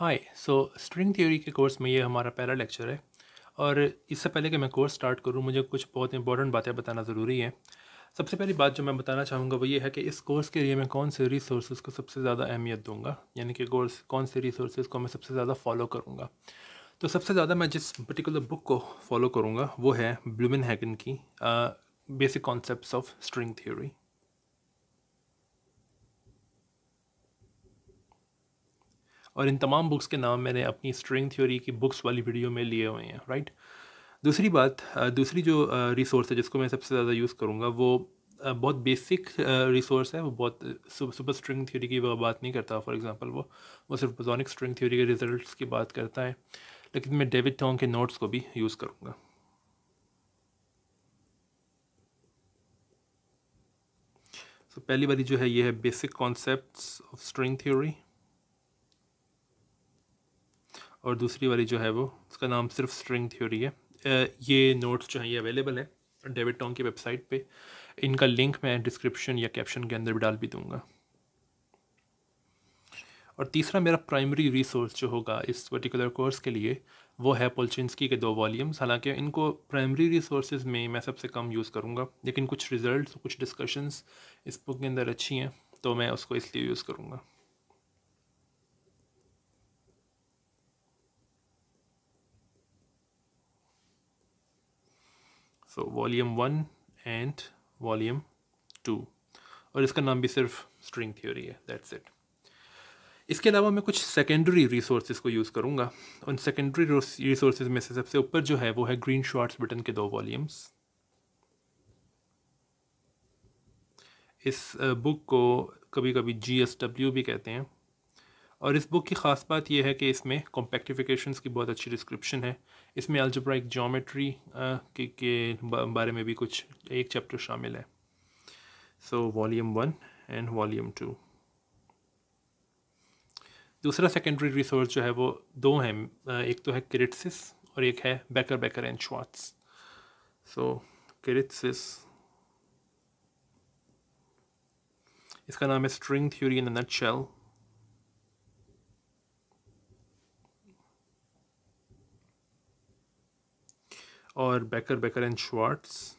हाय so string theory के course में ये हमारा पहला लेक्चर है और इससे पहले कि मैं कोर्स स्टार्ट करूँ मुझे कुछ बहुत इंपॉर्टेंट बातें बताना ज़रूरी है सबसे पहली बात जो मैं बताना चाहूँगा वो ये है कि इस कोर्स के लिए मैं कौन से रिसोर्सेज को सबसे ज़्यादा अहमियत दूँगा यानी कि कोर्स कौन से रिसोर्सेज को मैं सबसे ज़्यादा फॉलो करूँगा तो सबसे ज़्यादा मैं जिस पर्टिकुलर बुक को फॉलो करूँगा वो है ब्लूमिन हैगन की basic concept of string theory और इन तमाम बुक्स के नाम मैंने अपनी स्ट्रिंग थ्योरी की बुक्स वाली वीडियो में लिए हुए हैं राइट दूसरी बात दूसरी जो रिसोर्स है जिसको मैं सबसे ज़्यादा यूज़ करूँगा वो बहुत बेसिक रिसोर्स है वो बहुत सुपर स्ट्रिंग थ्योरी की वह बात नहीं करता फॉर एग्जांपल वो वो सिर्फ बोजोनिक स्ट्रिंग थ्योरी के रिजल्ट्स की बात करता है लेकिन मैं डेविड टोंग के नोट्स को भी यूज़ करूँगा सो so, पहली बारी जो है ये है basic concept of string theory और दूसरी वाली जो है वो उसका नाम सिर्फ स्ट्रिंग थ्योरी है ये नोट्स जो हैं ये अवेलेबल है डेविड टोंग की वेबसाइट पे इनका लिंक मैं डिस्क्रिप्शन या कैप्शन के अंदर भी डाल भी दूँगा और तीसरा मेरा प्राइमरी रिसोर्स जो होगा इस पर्टिकुलर कोर्स के लिए वो है पोलचिंसकी के दो वॉल्यूम्स हालांकि इनको प्राइमरी रिसोर्स में मैं सबसे कम यूज़ करूँगा लेकिन कुछ रिज़ल्ट कुछ डिस्कशंस इस बुक के अंदर अच्छी हैं तो मैं उसको इसलिए यूज़ करूँगा so volume one and volume two और इसका नाम भी सिर्फ स्ट्रिंग थ्योरी है दैट्स इट इसके अलावा मैं कुछ सेकेंडरी रिसोर्सेज को यूज़ करूँगा उन सेकेंडरी रिसोर्सेज में से सबसे ऊपर जो है वो है ग्रीन शॉर्ट्स बटन के दो वॉल्यूम्स इस बुक को कभी कभी जी एस डब्ल्यू भी कहते हैं और इस बुक की ख़ास बात यह है कि इसमें कॉम्पेक्टिफिकेशन की बहुत अच्छी डिस्क्रिप्शन है इसमें अल्जब्राइक जोमेट्री के, के बारे में भी कुछ एक चैप्टर शामिल है so volume one and volume two दूसरा सेकेंडरी रिसोर्स जो है वो दो हैं एक तो है क्रिटसिस और एक है Becker Becker and Schwarz so Kiritsis इसका नाम है string theory in the nutshell और बेकर बेकर एंड श्वार्ट्स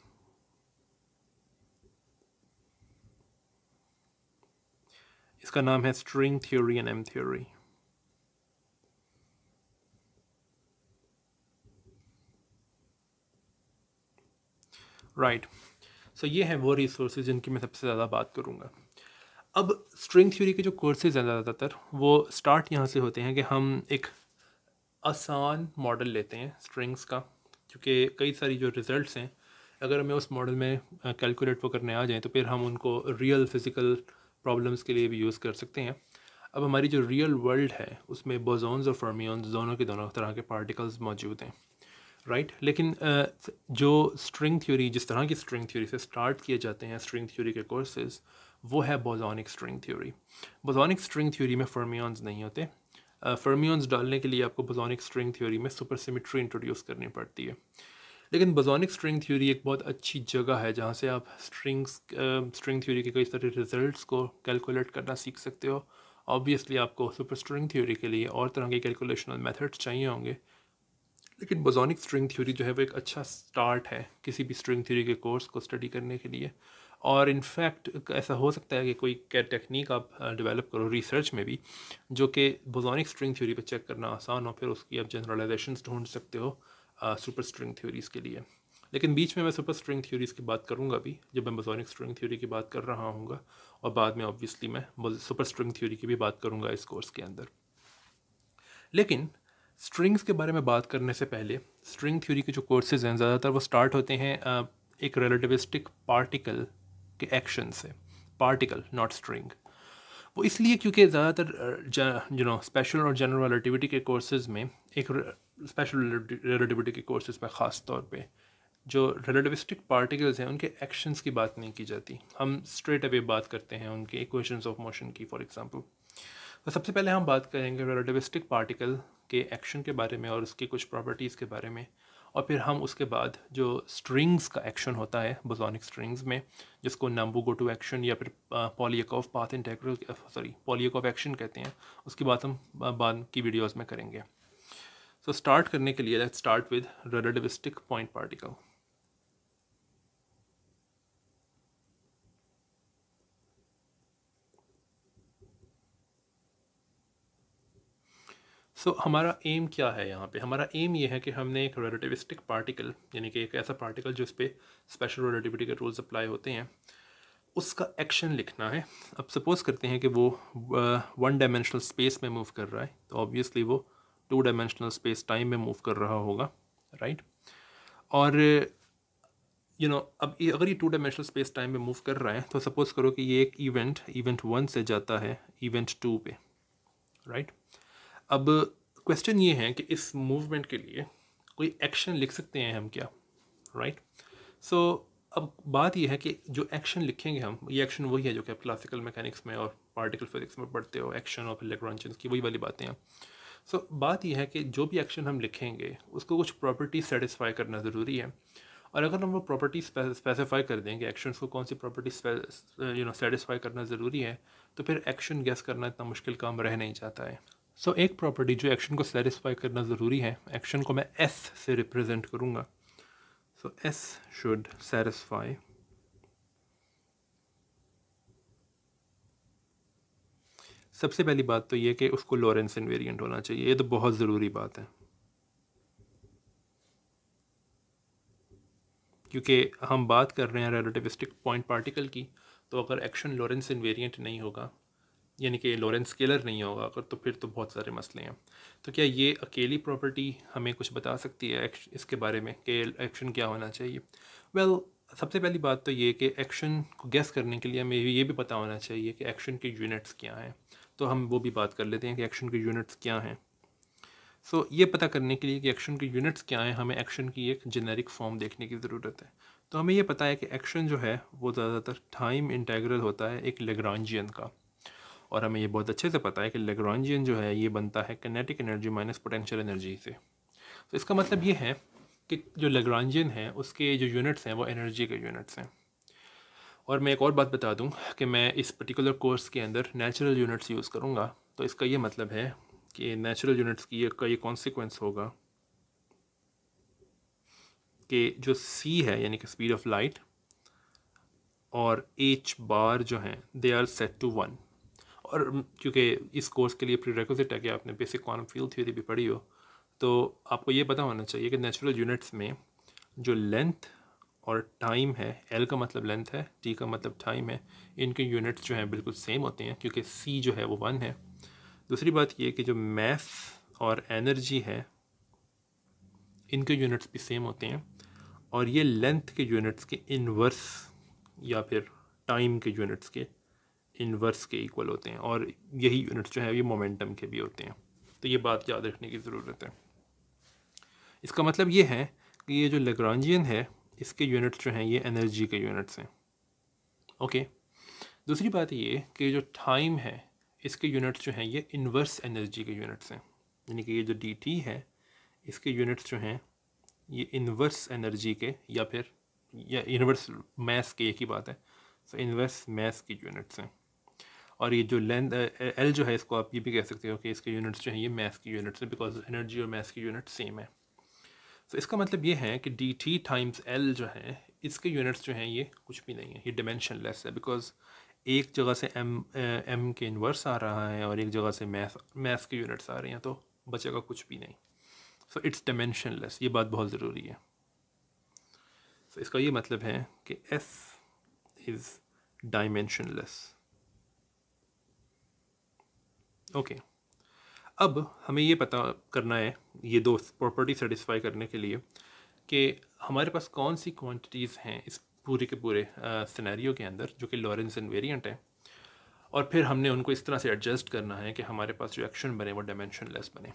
इसका नाम है string theory and M theory right so ये हैं वो रिसोर्सेज जिनकी मैं सबसे ज़्यादा बात करूँगा अब स्ट्रिंग थ्योरी के जो कोर्सेज हैं ज़्यादातर वो स्टार्ट यहाँ से होते हैं कि हम एक आसान मॉडल लेते हैं स्ट्रिंग्स का क्योंकि कई सारी जो रिज़ल्ट हैं अगर हमें उस मॉडल में कैलकुलेट वो करने आ जाएँ तो फिर हम उनको रियल फ़िज़िकल प्रॉब्लम्स के लिए भी यूज़ कर सकते हैं अब हमारी जो रियल वर्ल्ड है उसमें बोजोन्स और फर्मियोन्स दोनों के दोनों तरह के पार्टिकल्स मौजूद हैं राइट लेकिन जो स्ट्रिंग थ्योरी जिस तरह की स्ट्रिंग थ्योरी से स्टार्ट किए जाते हैं स्ट्रिंग थ्योरी के कोर्सेज वो है bosonic string theory bosonic string theory में फर्मियोन्स नहीं होते फर्मियंस डालने के लिए आपको बजोनिक स्ट्रिंग थ्योरी में सुपर सिमिट्री इंट्रोड्यूस करनी पड़ती है लेकिन बजोनिक स्ट्रिंग थ्योरी एक बहुत अच्छी जगह है जहाँ से आप स्ट्रिंग्स स्ट्रिंग थ्योरी के कई सारे रिजल्ट्स को कैलकुलेट करना सीख सकते हो ऑब्वियसली आपको सुपर स्ट्रिंग थ्योरी के लिए और तरह के कैलकुलेशनल मेथड्स चाहिए होंगे लेकिन बजोनिक स्ट्रिंग थ्योरी जो है वो एक अच्छा स्टार्ट है किसी भी स्ट्रिंग थ्योरी के कोर्स को स्टडी करने के लिए और इनफैक्ट ऐसा हो सकता है कि कोई टेक्निक आप डेवलप करो रिसर्च में भी जो कि बोजोनिक स्ट्रिंग थ्योरी पर चेक करना आसान हो फिर उसकी आप जनरलाइजेशन ढूंढ सकते हो सुपर स्ट्रिंग थ्योरीज़ के लिए लेकिन बीच में मैं सुपर स्ट्रिंग थ्योरीज़ की बात करूँगा भी जब मैं बोजोनिक स्ट्रिंग थ्योरी की बात कर रहा हूँ और बाद में ऑब्वियसली मैं सुपर स्ट्रिंग थ्योरी की भी बात करूँगा इस कोर्स के अंदर लेकिन स्ट्रिंग्स के बारे में बात करने से पहले स्ट्रिंग थ्योरी के जो कोर्सेज़ हैं ज़्यादातर वो स्टार्ट होते हैं एक रिलेटिविस्टिक पार्टिकल के एक्शन से पार्टिकल नॉट स्ट्रिंग वो इसलिए क्योंकि ज़्यादातर यू नो स्पेशल और जनरल रिलेटिविटी के कोर्सेज में एक स्पेशल रिलेटिविटी के कोर्सेज में ख़ास तौर पे जो रिलेटिविस्टिक पार्टिकल्स हैं उनके एक्शंस की बात नहीं की जाती हम स्ट्रेट अवे बात करते हैं उनके इक्वेशंस ऑफ मोशन की फॉर एग्जांपल तो सबसे पहले हम बात करेंगे रिलेटिविस्टिक पार्टिकल के एक्शन के बारे में और उसकी कुछ प्रॉपर्टीज़ के बारे में और फिर हम उसके बाद जो स्ट्रिंग्स का एक्शन होता है बोजोनिक स्ट्रिंग्स में जिसको गो टू एक्शन या फिर Polyakov path integral sorry Polyakov action कहते हैं उसकी बात हम बाद की वीडियोज़ में करेंगे सो so, स्टार्ट करने के लिए let's start with relativistic point particle so so, हमारा एम क्या है यहाँ पे हमारा एम ये है कि हमने एक रिलेटिविस्टिक पार्टिकल यानी कि एक ऐसा पार्टिकल जिस पे स्पेशल रिलेटिविटी के रूल्स अप्लाई होते हैं उसका एक्शन लिखना है अब सपोज़ करते हैं कि वो वन डायमेंशनल स्पेस में मूव कर रहा है तो ऑब्वियसली वो टू डायमेंशनल स्पेस टाइम में मूव कर रहा होगा राइट और यू you नो know, अब ये अगर ये टू डायमेंशनल स्पेस टाइम में मूव कर रहा है तो सपोज़ करो कि ये एक इवेंट इवेंट वन से जाता है इवेंट टू पे राइट right? अब क्वेश्चन ये है कि इस मूवमेंट के लिए कोई एक्शन लिख सकते हैं हम क्या राइट right? सो so, अब बात यह है कि जो एक्शन लिखेंगे हम ये एक्शन वही है जो कि क्लासिकल मैकेनिक्स में और पार्टिकल फिजिक्स में पढ़ते हो एक्शन और लेग्रांचन की वही वाली बातें हैं सो so, बात यह है कि जो भी एक्शन हम लिखेंगे उसको कुछ प्रॉपर्टी सेटिस्फाई करना ज़रूरी है और अगर हम वो प्रॉपर्टी स्पेसिफाई कर देंगे एक्शन को कौन सी प्रॉपर्टी यू नो सेटिस्फाई करना ज़रूरी है तो फिर एक्शन गैस करना इतना मुश्किल काम रह नहीं जाता है सो so, एक प्रॉपर्टी जो एक्शन को सेटिस्फाई करना ज़रूरी है एक्शन को मैं एस से रिप्रेजेंट करूँगा सो एस शुड सेटिस्फाई सबसे पहली बात तो ये कि उसको लॉरेंस इन्वेरियंट होना चाहिए ये तो बहुत ज़रूरी बात है क्योंकि हम बात कर रहे हैं रिलेटिविस्टिक पॉइंट पार्टिकल की तो अगर एक्शन लॉरेंस इन्वेरियंट नहीं होगा यानी कि लॉरेंस स्केलर नहीं होगा अगर तो फिर तो बहुत सारे मसले हैं तो क्या ये अकेली प्रॉपर्टी हमें कुछ बता सकती है इसके बारे में कि एक्शन क्या होना चाहिए वेल well, सबसे पहली बात तो ये कि एक्शन को गैस करने के लिए हमें ये भी पता होना चाहिए कि एक्शन के यूनिट्स क्या हैं तो हम वो भी बात कर लेते हैं कि एक्शन के यूनिट्स क्या हैं सो so, ये पता करने के लिए कि एक्शन के यूनिट्स क्या हैं हमें एक्शन की एक जेनेरिक फॉर्म देखने की ज़रूरत है तो हमें यह पता है कि एक्शन जो है वो ज़्यादातर टाइम इंटेग्रल होता है एक लेग्रांजियन का और हमें ये बहुत अच्छे से पता है कि लेग्रॉन्जियन जो है ये बनता है kinetic energy minus potential energy से तो इसका मतलब ये है कि जो लेग्रॉन्जियन है उसके जो यूनिट्स हैं वो एनर्जी के यूनिट्स हैं और मैं एक और बात बता दूँ कि मैं इस पर्टिकुलर कोर्स के अंदर नेचुरल यूनिट्स यूज़ करूँगा तो इसका ये मतलब है कि नेचुरल यूनिट्स की का ये कॉन्सिक्वेंस होगा कि जो सी है यानी कि स्पीड ऑफ लाइट और एच बार जो हैं they are set to one और चूँकि इस कोर्स के लिए प्रीरेक्विजिट है कि आपने बेसिक क्वांटम फील्ड थ्योरी भी पढ़ी हो तो आपको ये पता होना चाहिए कि नेचुरल यूनिट्स में जो लेंथ और टाइम है एल का मतलब लेंथ है टी का मतलब टाइम है इनके यूनिट्स जो हैं बिल्कुल सेम होते हैं क्योंकि सी जो है वो वन है दूसरी बात ये कि जो मैथ और एनर्जी है इनके यूनिट्स भी सेम होते हैं और ये लेंथ के यूनिट्स के इनवर्स या फिर टाइम के यूनिट्स के इनवर्स के इक्वल होते हैं और यही यूनिट्स जो है ये मोमेंटम के भी होते हैं तो ये बात याद रखने की ज़रूरत है इसका मतलब ये है कि ये जो लेग्रांजियन है इसके यूनिट्स जो हैं ये एनर्जी के यूनिट्स हैं ओके दूसरी बात ये कि जो टाइम है इसके यूनिट्स जो हैं ये इन्वर्स एनर्जी के यूनिट्स हैं यानी कि ये जो डी टी है इसके यूनिट्स जो हैं ये इन्वर्स एनर्जी के या फिर या इन्वर्स मैस के एक ही बात है सो इन्वर्स मैस की यूनिट्स हैं और ये जो लेंथ एल जो है इसको आप ये भी कह सकते हो कि इसके यूनिट्स जो हैं ये मैथ की यूनिट्स हैं बिकॉज एनर्जी और मैथ की यूनिट सेम है सो so, इसका मतलब ये है कि डी टी टाइम्स एल जो है इसके यूनिट्स जो हैं ये कुछ भी नहीं है ये डिमेंशन लेस है बिकॉज एक जगह से एम एम के इन्वर्स आ रहा है और एक जगह से मैथ मैथ के यूनिट्स आ रहे हैं तो बचेगा कुछ भी नहीं सो इट्स डिमेंशन लेस ये बात बहुत ज़रूरी है सो so, इसका ये मतलब है कि S is dimensionless okay अब हमें ये पता करना है ये दो प्रॉपर्टी सेटिस्फाई करने के लिए कि हमारे पास कौन सी क्वांटिटीज़ हैं इस पूरे के पूरे सिनेरियो के अंदर जो कि लॉरेंस वेरियंट है और फिर हमने उनको इस तरह से एडजस्ट करना है कि हमारे पास जो एक्शन बने वो डायमेंशन लेस बने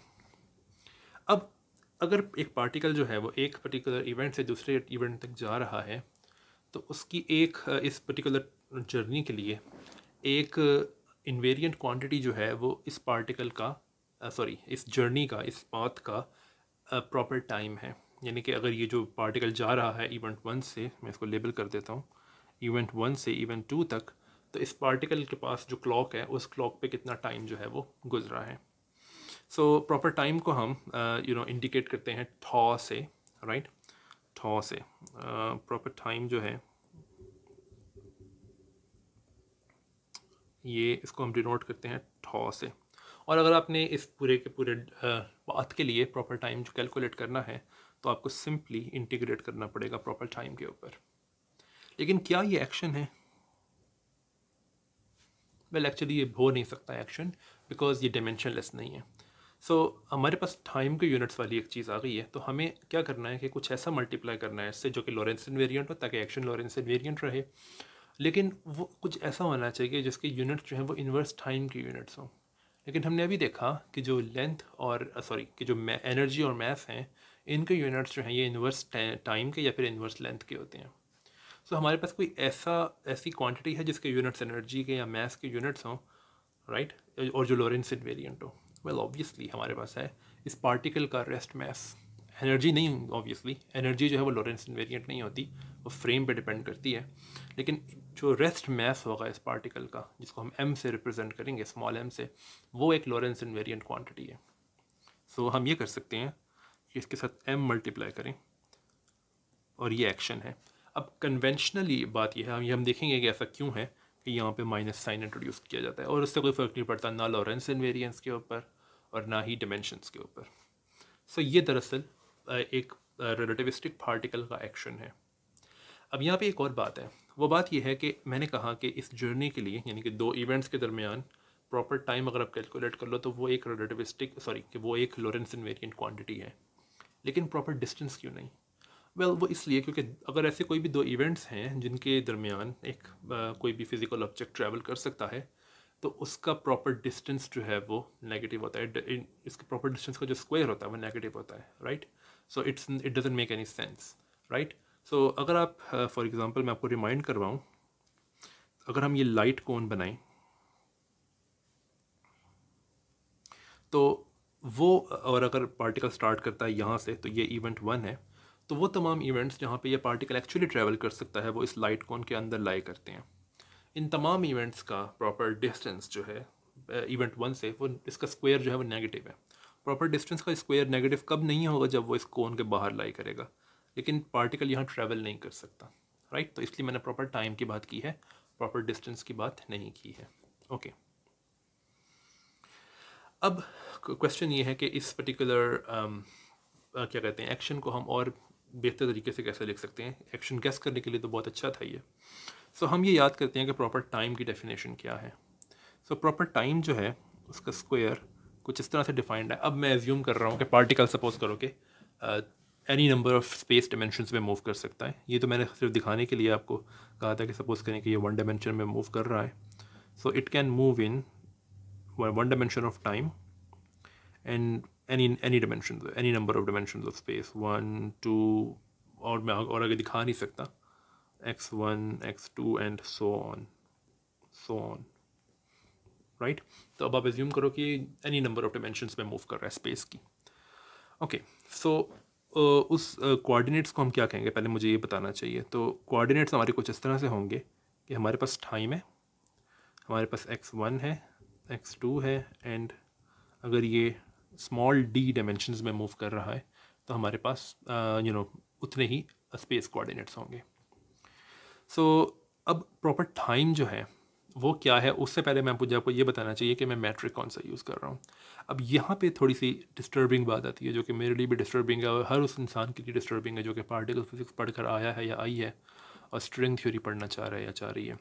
अब अगर एक पार्टिकल जो है वो एक पर्टिकुलर इवेंट से दूसरे इवेंट तक जा रहा है तो उसकी एक इस पर्टिकुलर जर्नी के लिए एक इन्वेरियंट क्वांटिटी जो है वो इस पार्टिकल का सॉरी uh, इस जर्नी का इस पाथ का प्रॉपर uh, टाइम है यानी कि अगर ये जो पार्टिकल जा रहा है इवेंट वन से मैं इसको लेबल कर देता हूँ इवेंट वन से इवेंट टू तक तो इस पार्टिकल के पास जो क्लॉक है उस क्लॉक पे कितना टाइम जो है वो गुजरा है सो प्रॉपर टाइम को हम यू नो इंडिकेट करते हैं थॉ से राइट right? थॉ से प्रॉपर uh, टाइम जो है ये इसको हम डिनोट करते हैं ठॉ से और अगर आपने इस पूरे के पूरे बात के लिए प्रॉपर टाइम जो कैलकुलेट करना है तो आपको सिंपली इंटीग्रेट करना पड़ेगा प्रॉपर टाइम के ऊपर लेकिन क्या ये एक्शन है वेल well, एक्चुअली ये हो नहीं सकता एक्शन बिकॉज ये डायमेंशनलेस नहीं है सो so, हमारे पास टाइम के यूनिट्स वाली एक चीज़ आ गई है तो हमें क्या करना है कि कुछ ऐसा मल्टीप्लाई करना है इससे जो कि लॉरेंसन वेरियंट हो ताकि एक्शन लॉरेंसन वेरियंट रहे लेकिन वो कुछ ऐसा होना चाहिए जिसके यूनिट्स जो हैं वो इन्वर्स टाइम के यूनिट्स हों लेकिन हमने अभी देखा कि जो लेंथ और सॉरी कि जो एनर्जी और मैथ हैं इनके यूनिट्स जो हैं ये इन्वर्स टाइम के या फिर इन्वर्स लेंथ के होते हैं सो so, हमारे पास कोई ऐसा ऐसी क्वांटिटी है जिसके यूनिट्स एनर्जी के या मैथ के यूनिट्स हों राइट right? और जो लोरेंस वेरियंट हो वेल well, ऑब्वियसली हमारे पास है इस पार्टिकल का रेस्ट मैथ एनर्जी नहीं ऑब्वियसली एनर्जी जो है वो लोरेंस इन्वेरियंट नहीं होती वो फ्रेम पे डिपेंड करती है लेकिन जो रेस्ट मैस होगा इस पार्टिकल का जिसको हम एम से रिप्रेजेंट करेंगे स्मॉल एम से वो एक लोरेंस इन्वेरियंट क्वांटिटी है सो so, हम ये कर सकते हैं कि इसके साथ एम मल्टीप्लाई करें और ये एक्शन है अब कन्वेंशनली बात यह है हम ये हम देखेंगे कि ऐसा क्यों है कि यहाँ पे माइनस साइन इंट्रोड्यूस किया जाता है और उससे कोई फ़र्क नहीं पड़ता ना लॉरेंस इन्वेरियंस के ऊपर और ना ही डिमेंशंस के ऊपर सो so, ये दरअसल एक रिलेटिविस्टिक पार्टिकल का एक्शन है अब यहाँ पे एक और बात है वो बात यह है कि मैंने कहा कि इस जर्नी के लिए यानी कि दो इवेंट्स के दरमियान प्रॉपर टाइम अगर आप कैलकुलेट कर लो तो वो एक रिलेटिविस्टिक सॉरी कि वो एक लोरेंस इन्वेरियंट क्वान्टिटी है लेकिन प्रॉपर डिस्टेंस क्यों नहीं वेल well, वो इसलिए क्योंकि अगर ऐसे कोई भी दो इवेंट्स हैं जिनके दरमियान एक आ, कोई भी फिज़िकल ऑब्जेक्ट ट्रैवल कर सकता है तो उसका प्रॉपर डिस्टेंस जो है वो नेगेटिव होता है इसके प्रॉपर डिस्टेंस का जो स्क्वायर होता है वो नेगेटिव होता है right right? So it's it doesn't make any sense right so अगर आप फॉर uh, एग्ज़ाम्पल मैं आपको रिमाइंड करवाऊँ अगर हम ये लाइट कौन बनाएं तो वो और अगर पार्टिकल स्टार्ट करता है यहाँ से तो ये इवेंट वन है तो वो तमाम इवेंट्स जहाँ पे ये पार्टिकल एक्चुअली ट्रैवल कर सकता है वो इस लाइट कौन के अंदर लाए करते हैं इन तमाम इवेंट्स का प्रॉपर डिस्टेंस जो है इवेंट uh, वन से वो इसका स्क्वायर जो है वो नेगेटिव है प्रॉपर डिस्टेंस का स्क्वायर नेगेटिव कब नहीं होगा जब वो इस कोन के बाहर लाई करेगा लेकिन पार्टिकल यहाँ ट्रैवल नहीं कर सकता राइट तो इसलिए मैंने प्रॉपर टाइम की बात की है प्रॉपर डिस्टेंस की बात नहीं की है ओके okay. अब क्वेश्चन ये है कि इस पर्टिकुलर um, क्या कहते हैं एक्शन को हम और बेहतर तरीके से कैसे लिख सकते हैं एक्शन गैस करने के लिए तो बहुत अच्छा था ये सो so, हम ये याद करते हैं कि प्रॉपर टाइम की डेफिनेशन क्या है सो प्रॉपर टाइम जो है उसका स्क्वायर कुछ इस तरह से डिफाइंड है अब मैं एज्यूम कर रहा हूँ कि पार्टिकल सपोज करो कि any number of space dimension में मूव कर सकता है ये तो मैंने सिर्फ दिखाने के लिए आपको कहा था कि सपोज करें कि ये वन डायमेंशन में मूव कर रहा है so it can move in one dimension of time and any any dimension any number of dimension of space one two और मैं और आगे दिखा नहीं सकता X one x two and so on so on right तो अब आप एज्यूम करो कि एनी नंबर ऑफ डिमेंशन में मूव कर रहा है स्पेस की ओके okay, सो so, उस कोऑर्डिनेट्स को हम क्या कहेंगे पहले मुझे ये बताना चाहिए तो कोऑर्डिनेट्स हमारे कुछ इस तरह से होंगे कि हमारे पास टाइम है हमारे पास एक्स वन है एक्स टू है एंड अगर ये स्मॉल डी डायमेंशन में मूव कर रहा है तो हमारे पास यू नो उतने ही स्पेस कोऑर्डिनेट्स होंगे सो so, अब प्रॉपर टाइम जो है वो क्या है उससे पहले मैं मुझे आपको ये बताना चाहिए कि मैं मैट्रिक कौन सा यूज़ कर रहा हूँ अब यहाँ पे थोड़ी सी डिस्टर्बिंग बात आती है जो कि मेरे लिए भी डिस्टर्बिंग है और हर उस इंसान के लिए डिस्टर्बिंग है जो कि पार्टिकल फिजिक्स पढ़ कर आया है या आई है और स्ट्रिंग थ्योरी पढ़ना चाह रहा है या चाह रही है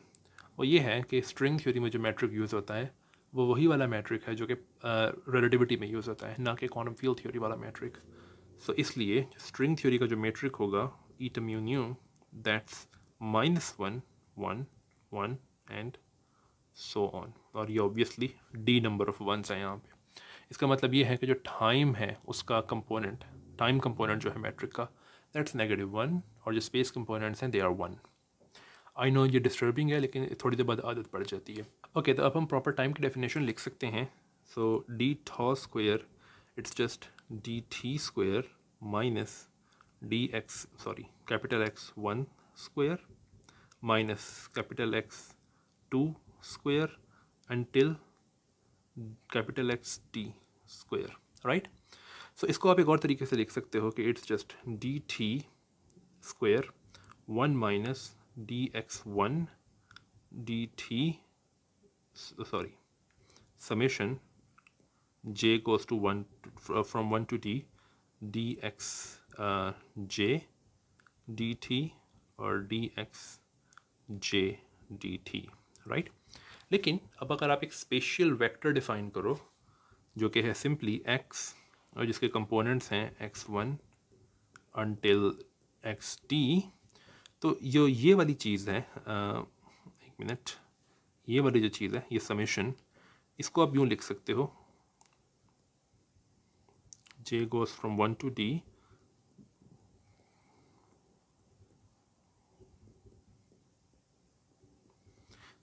वो ये है कि स्ट्रिंग थ्योरी में जो मैट्रिक यूज़ होता है वो वही वाला मैट्रिक है जो कि रिलेटिविटी में यूज़ होता है ना कि क्वांटम फील थ्योरी वाला मैट्रिक सो इसलिए स्ट्रिंग थ्योरी का जो मैट्रिक होगा eta mu nu that's minus one one one and so on और ये obviously D number of ones है यहाँ पे इसका मतलब ये है कि जो टाइम है उसका कंपोनेंट टाइम कंपोनेंट जो है मैट्रिक का दैट्स नेगेटिव वन और जो स्पेस कंपोनेंट्स हैं they are one I know ये डिस्टर्बिंग है लेकिन थोड़ी देर बाद आदत पड़ जाती है ओके okay, तो अब हम प्रॉपर टाइम की डेफिनेशन लिख सकते हैं so D tau square it's just D T square minus D x sorry capital X one square minus capital X two square until capital X T square right so so, इसको आप एक और तरीके से लिख सकते हो कि it's just D T square one minus D X one D T sorry summation J goes to one from one to T D X J D T और D X J D T right लेकिन अब अगर आप एक special vector define करो जो कि है सिंपली एक्स और जिसके कंपोनेंट्स हैं X one until X T तो जो ये वाली चीज़ है एक मिनट ये वाली जो चीज़ है ये समेशन इसको आप यूँ लिख सकते हो J goes from one to D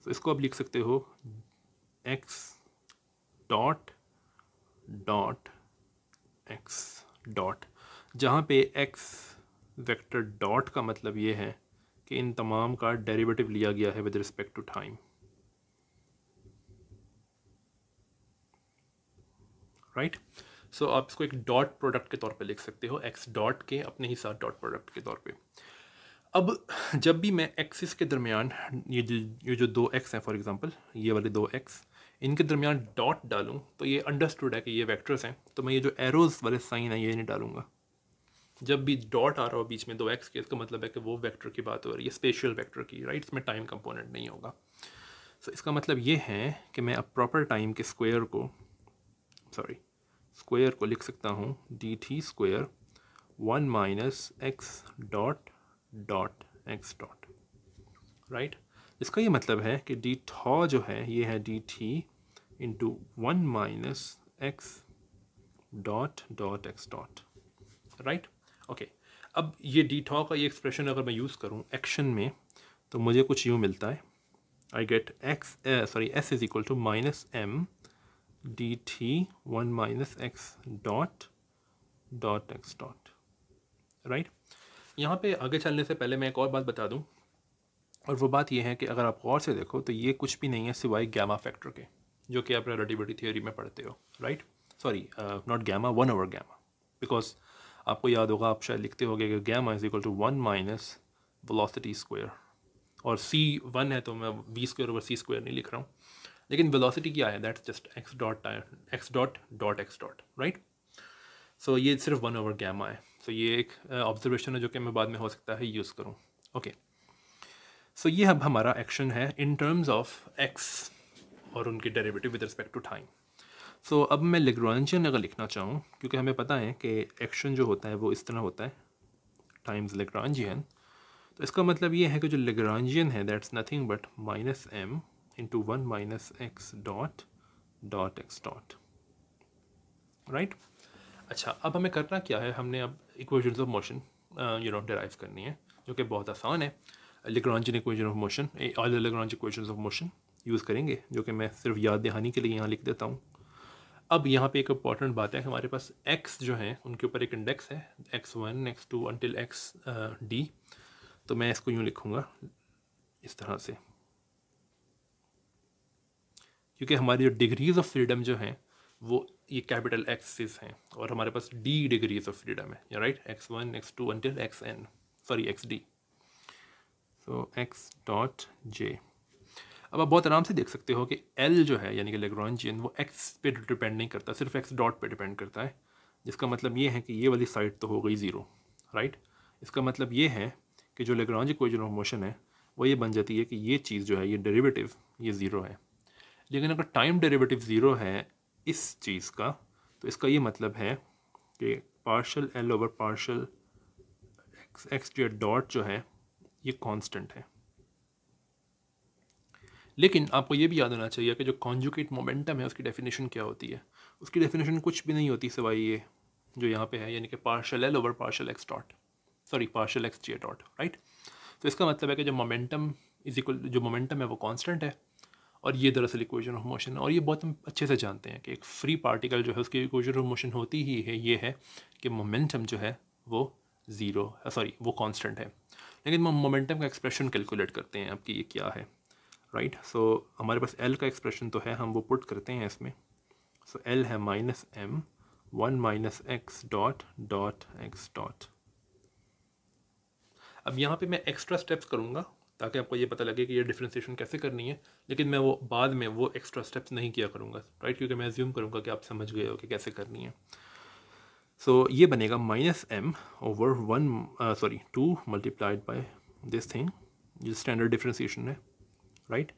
तो इसको आप लिख सकते हो X dot dot x dot जहाँ पे एक्स वेक्टर डॉट का मतलब ये है कि इन तमाम का डेरिवेटिव लिया गया है with respect to time right so आप इसको एक डॉट प्रोडक्ट के तौर पे लिख सकते हो एक्स डॉट के अपने ही साथ डॉट प्रोडक्ट के तौर पे अब जब भी मैं एक्सिस के दरमियान ये ये जो दो एक्स हैं फॉर एग्जांपल ये वाले दो एक्स इनके दरमियान डॉट डालूँ तो ये अंडरस्टूड है कि ये वेक्टर्स हैं तो मैं ये जो एरोज़ वाले साइन है ये नहीं डालूंगा जब भी डॉट आ रहा हो बीच में दो एक्स के इसका मतलब है कि वो वैक्टर की बात हो रही है स्पेशल वैक्टर की राइट इसमें टाइम कंपोनेंट नहीं होगा सो so, इसका मतलब ये है कि मैं अब प्रॉपर टाइम के स्क्वायर को सॉरी स्क्वायर को लिख सकता हूँ d t square one minus x dot dot x dot right इसका ये मतलब है कि डी थॉ जो है ये है d t into one minus x dot dot x dot right okay अब ये डी थॉ का ये एक्सप्रेशन अगर मैं यूज़ करूँ एक्शन में तो मुझे कुछ यूँ मिलता है I get x sorry s is equal to minus m d t one minus x dot dot x dot right यहाँ पे आगे चलने से पहले मैं एक और बात बता दूँ और वो बात यह है कि अगर आप गौर से देखो तो ये कुछ भी नहीं है सिवाय गैमा फैक्टर के जो कि आप रिलेटिविटी थियोरी में पढ़ते हो right sorry not gamma one over gamma because आपको याद होगा आप शायद लिखते होगे कि gamma is equal to one minus velocity square और सी वन है तो मैं v square over c square नहीं लिख रहा हूँ लेकिन वेलोसिटी क्या है that's just x dot x dot dot x dot right so ये सिर्फ वन ओवर गैमा है सो तो ये एक ऑब्जर्वेशन है जो कि मैं बाद में हो सकता है यूज़ करूँ ओके सो ये अब हमारा एक्शन है इन टर्म्स ऑफ एक्स और उनके derivative with respect to time so अब मैं लेग्रांजियन अगर लिखना चाहूँ क्योंकि हमें पता है कि एक्शन जो होता है वो इस तरह होता है टाइम्स लेग्रांजियन तो इसका मतलब ये है कि जो लेग्रांजियन है that's nothing but minus m into one minus x dot dot x dot right अच्छा अब हमें करना क्या है हमने अब equation of motion you know derive करनी है जो कि बहुत आसान है Lagrangian equation of motion or Lagrange equation of motion use करेंगे जो कि मैं सिर्फ याद दहानी के लिए यहाँ लिख देता हूँ अब यहाँ पे एक इंपॉर्टेंट बात है हमारे पास एक्स जो है उनके ऊपर एक इंडेक्स है x one x two until x d तो मैं इसको यूँ लिखूँगा इस तरह से क्योंकि हमारी जो डिग्रीज ऑफ फ्रीडम जो हैं वो ये कैपिटल एक्सिस हैं और हमारे पास डी डिग्रीज ऑफ फ्रीडम है right x one x two until x n sorry x d so x dot j अब आप बहुत आराम से देख सकते हो कि एल जो है यानी कि लेग्रॉन्जियन वो एक्स पे डिपेंड नहीं करता सिर्फ एक्स डॉट पे डिपेंड करता है जिसका मतलब ये है कि ये वाली साइड तो हो गई ज़ीरो राइट इसका मतलब ये है कि जो लेग्रॉन्ज इक्वेशन ऑफ मोशन है वो ये बन जाती है कि ये चीज़ जो है ये डेरिवेटिव ये ज़ीरो है लेकिन अगर टाइम डेरिवेटिव ज़ीरो है इस चीज़ का तो इसका ये मतलब है कि partial l over partial x x जो डॉट जो है ये कांस्टेंट है लेकिन आपको ये भी याद होना चाहिए कि जो कॉन्जुकेट मोमेंटम है उसकी डेफिनेशन क्या होती है उसकी डेफिनेशन कुछ भी नहीं होती सिवाय ये जो यहाँ पे है यानी कि partial l over partial x dot sorry partial x j dot right तो इसका मतलब है कि जो मोमेंटम इज इक्वल जो मोमेंटम है वो कांस्टेंट है और ये दरअसल इक्वेशन ऑफ मोशन और ये बहुत हम अच्छे से जानते हैं कि एक फ्री पार्टिकल जो है उसकी इक्वेशन ऑफ मोशन होती ही है ये है कि मोमेंटम जो है वो ज़ीरो सॉरी वो कांस्टेंट है लेकिन मोमेंटम का एक्सप्रेशन कैलकुलेट करते हैं आपकी ये क्या है राइट right? सो so, हमारे पास एल का एक्सप्रेशन तो है हम वो पुट करते हैं इसमें सो so, एल है minus m one minus x dot dot x dot अब यहाँ पे मैं एक्स्ट्रा स्टेप्स करूँगा ताकि आपको ये पता लगे कि ये डिफ्रेंसीशन कैसे करनी है लेकिन मैं वो बाद में वो एक्स्ट्रा स्टेप्स नहीं किया करूँगा राइट क्योंकि मैं ज्यूम करूँगा कि आप समझ गए हो कि कैसे करनी है सो so, ये बनेगा minus m over one sorry two multiplied by this thing जो स्टैंडर्ड डिफ्रेंसीशन है right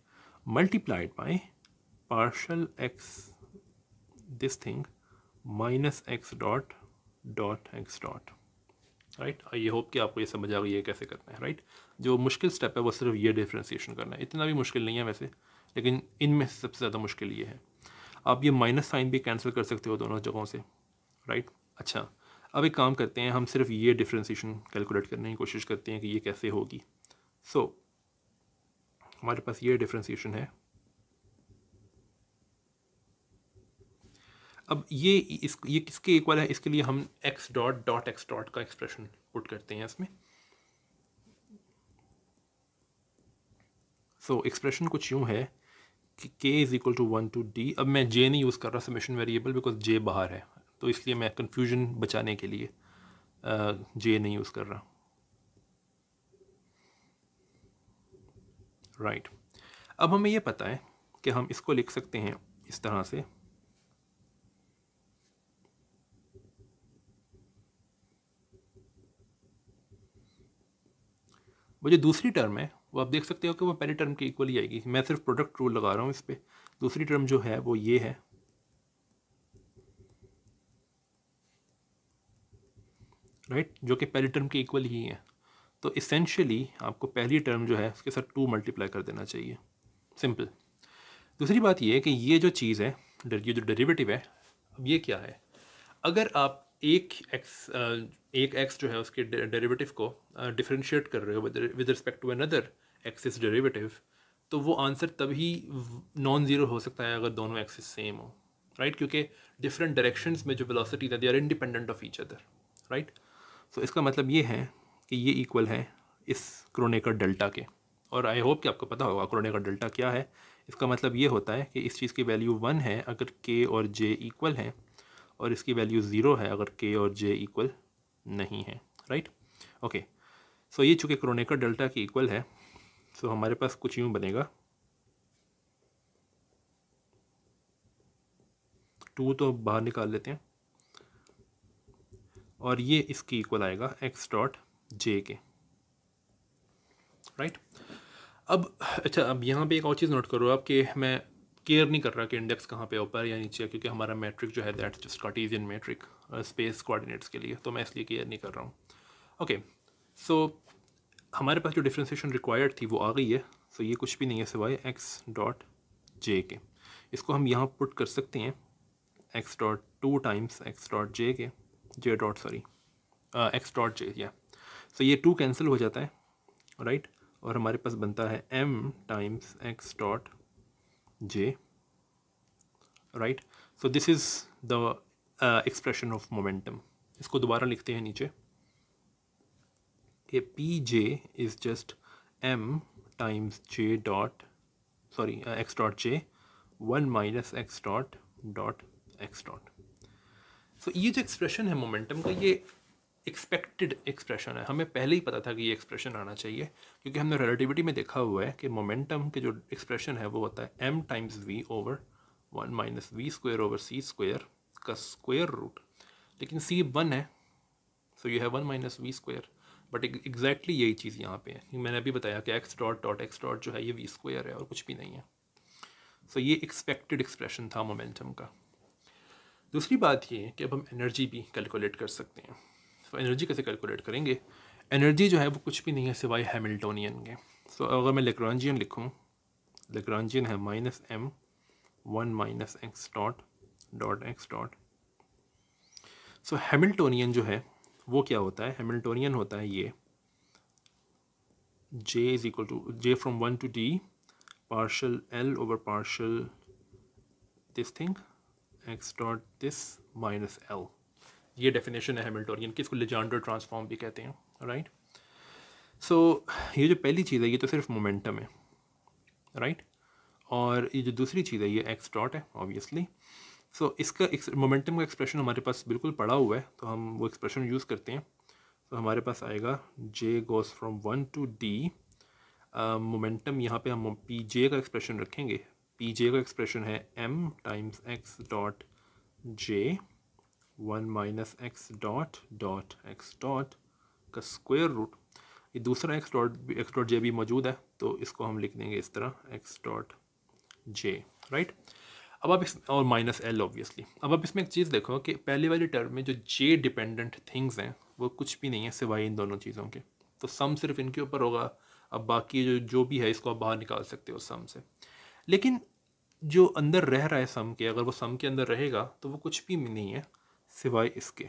multiplied by partial x this thing minus x dot dot x dot right I hope कि आपको ये समझ आ गई है कैसे करना है राइट right? जो मुश्किल स्टेप है वो सिर्फ ये डिफ्रेंसीशन करना है इतना भी मुश्किल नहीं है वैसे लेकिन इनमें सबसे ज़्यादा मुश्किल ये है आप ये माइनस साइन भी कैंसिल कर सकते हो दोनों जगहों से राइट अच्छा अब एक काम करते हैं हम सिर्फ ये डिफ्रेंसीशन कैलकुलेट करने की कोशिश करते हैं कि ये कैसे होगी सो so, हमारे पास ये डिफ्रेंसीशन है अब ये इस ये किसके इक्वल है इसके लिए हम x dot dot x dot का एक्सप्रेशन पुट करते हैं इसमें सो एक्सप्रेशन कुछ यूँ है कि k is equal to one to d अब मैं जे नहीं यूज़ कर रहा समेशन वेरिएबल बिकॉज जे बाहर है तो इसलिए मैं कन्फ्यूजन बचाने के लिए जे नहीं यूज़ कर रहा राइट right. अब हमें यह पता है कि हम इसको लिख सकते हैं इस तरह से वो जो दूसरी टर्म है वो आप देख सकते हो कि वो पहले टर्म के इक्वल ही आएगी मैं सिर्फ प्रोडक्ट रूल लगा रहा हूँ इस पर दूसरी टर्म जो है वो ये है राइट right? जो कि पहली टर्म के इक्वल ही है तो इसेंशियली आपको पहली टर्म जो है उसके साथ टू मल्टीप्लाई कर देना चाहिए सिंपल दूसरी बात ये है कि ये जो चीज़ है ये जो डेरिवेटिव है अब ये क्या है अगर आप एक एक्स एक एक्स जो है उसके डेरिवेटिव को डिफ्रेंशिएट कर रहे हो with respect to another axis derivative तो वो आंसर तभी नॉन ज़ीरो हो सकता है अगर दोनों एक्सिस सेम हो राइट क्योंकि डिफरेंट डायरेक्शन में जो वेलोसिटीज है they are independent of each other right so इसका मतलब ये है कि ये इक्वल है इस क्रोनेकर डेल्टा के और आई होप कि आपको पता होगा क्रोनेकर डेल्टा क्या है इसका मतलब ये होता है कि इस चीज़ की वैल्यू वन है अगर के और जे इक्वल हैं और इसकी वैल्यू ज़ीरो है अगर के और जे इक्वल नहीं है राइट ओके सो ये चूँकि क्रोनेकर डेल्टा की इक्वल है सो तो हमारे पास कुछ यूँ बनेगा टू तो बाहर निकाल लेते हैं और ये इसकी इक्वल आएगा एक्स डॉट जे के राइट अब अच्छा अब यहाँ पे एक और चीज़ नोट करो आप कि मैं केयर नहीं कर रहा कि इंडेक्स कहाँ पे ऊपर या नीचे क्योंकि हमारा मैट्रिक जो है that's just Cartesian metric space coordinates के लिए तो मैं इसलिए केयर नहीं कर रहा हूँ ओके सो हमारे पास जो डिफ्रेंसीशन रिक्वायर्ड थी वो आ गई है सो ये कुछ भी नहीं है सिवाय एक्स डॉट जे के इसको हम यहाँ पुट कर सकते हैं x dot two times x dot j के j dot sorry x dot j या सो ये टू कैंसिल हो जाता है राइट right? और हमारे पास बनता है m times x dot j right so this is the expression of momentum इसको दोबारा लिखते हैं नीचे कि p j is just m times j dot sorry x dot j one minus x dot dot x dot so ये जो expression है momentum का ये एक्सपेक्टेड एक्सप्रेशन है हमें पहले ही पता था कि ये एक्सप्रेशन आना चाहिए क्योंकि हमने रिलेटिविटी में देखा हुआ है कि मोमेंटम के जो एक्सप्रेशन है वो होता है m times v over one minus v square over c square का स्क्वेयर रूट लेकिन सी वन है so you have one minus v square but exactly यही चीज़ यहाँ पे है मैंने अभी बताया कि x dot dot x dot जो है ये वी स्क्वायर है और कुछ भी नहीं है सो so, ये एक्सपेक्टेड एक्सप्रेशन था मोमेंटम का दूसरी बात ये कि अब हम एनर्जी भी कैलकुलेट कर सकते हैं सो so, एनर्जी कैसे कैलकुलेट करेंगे एनर्जी जो है वो कुछ भी नहीं है सिवाय हैमिल्टोनियन के सो so, अगर मैं लेक्रांजियन लिखूँ लेक्रांजियन है minus m one minus x dot dot x dot so Hamiltonian जो है वो क्या होता है हेमिल्टोनियन होता है ये j is equal to j from one to d partial l over partial this thing x dot this minus l ये डेफिनेशन है हेमिल्टोनियन कि इसको लिजांडर ट्रांसफॉर्म भी कहते हैं राइट सो so, ये जो पहली चीज़ है ये तो सिर्फ मोमेंटम है राइट right? और ये जो दूसरी चीज़ है ये एक्स डॉट है ऑब्वियसली सो so, इसका मोमेंटम का एक्सप्रेशन हमारे पास बिल्कुल पड़ा हुआ है तो हम वो एक्सप्रेशन यूज़ करते हैं तो so, हमारे पास आएगा j goes from one to d momentum यहाँ पे हम पी जे का एक्सप्रेशन रखेंगे पी जे का एक्सप्रेशन है m times x dot j one minus x dot dot x dot का स्क्वायर रूट ये दूसरा x dot x dot j भी मौजूद है तो इसको हम लिख देंगे इस तरह एक्स डॉट जे राइट अब आप इस और माइनस एल ऑब्वियसली अब आप इसमें एक चीज़ देखो कि पहले वाली टर्म में जो जे डिपेंडेंट थिंग्स हैं वो कुछ भी नहीं है सिवाय इन दोनों चीज़ों के तो सम सिर्फ इनके ऊपर होगा अब बाकी जो जो भी है इसको आप बाहर निकाल सकते हो सम से लेकिन जो अंदर रह रहा है सम के अगर वो सम के अंदर रहेगा तो वो कुछ भी नहीं है सिवाय इसके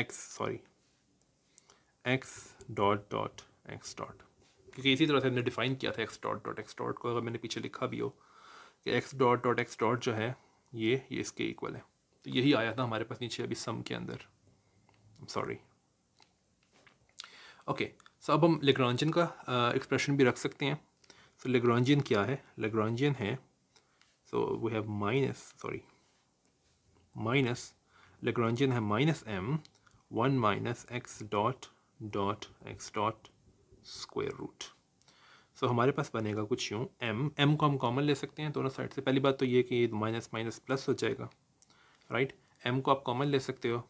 x sorry x dot dot x dot क्योंकि इसी तरह से हमने डिफ़ाइन किया था x dot dot x dot को अगर मैंने पीछे लिखा भी हो कि x dot dot x dot जो है ये ये इसके इक्वल है तो यही आया था हमारे पास नीचे अभी सम के अंदर सॉरी ओके सो अब हम लेग्रांजन का एक्सप्रेशन uh, भी रख सकते हैं सो so, लेग्रांजन क्या है लेग्रांजन है so we have minus sorry minus Lagrangian है minus m one minus x dot dot x dot square root so हमारे पास बनेगा कुछ यूँ एम एम को हम कॉमन ले सकते हैं दोनों साइड से पहली बात तो ये कि माइनस माइनस प्लस हो जाएगा राइट एम को आप कॉमन ले सकते हो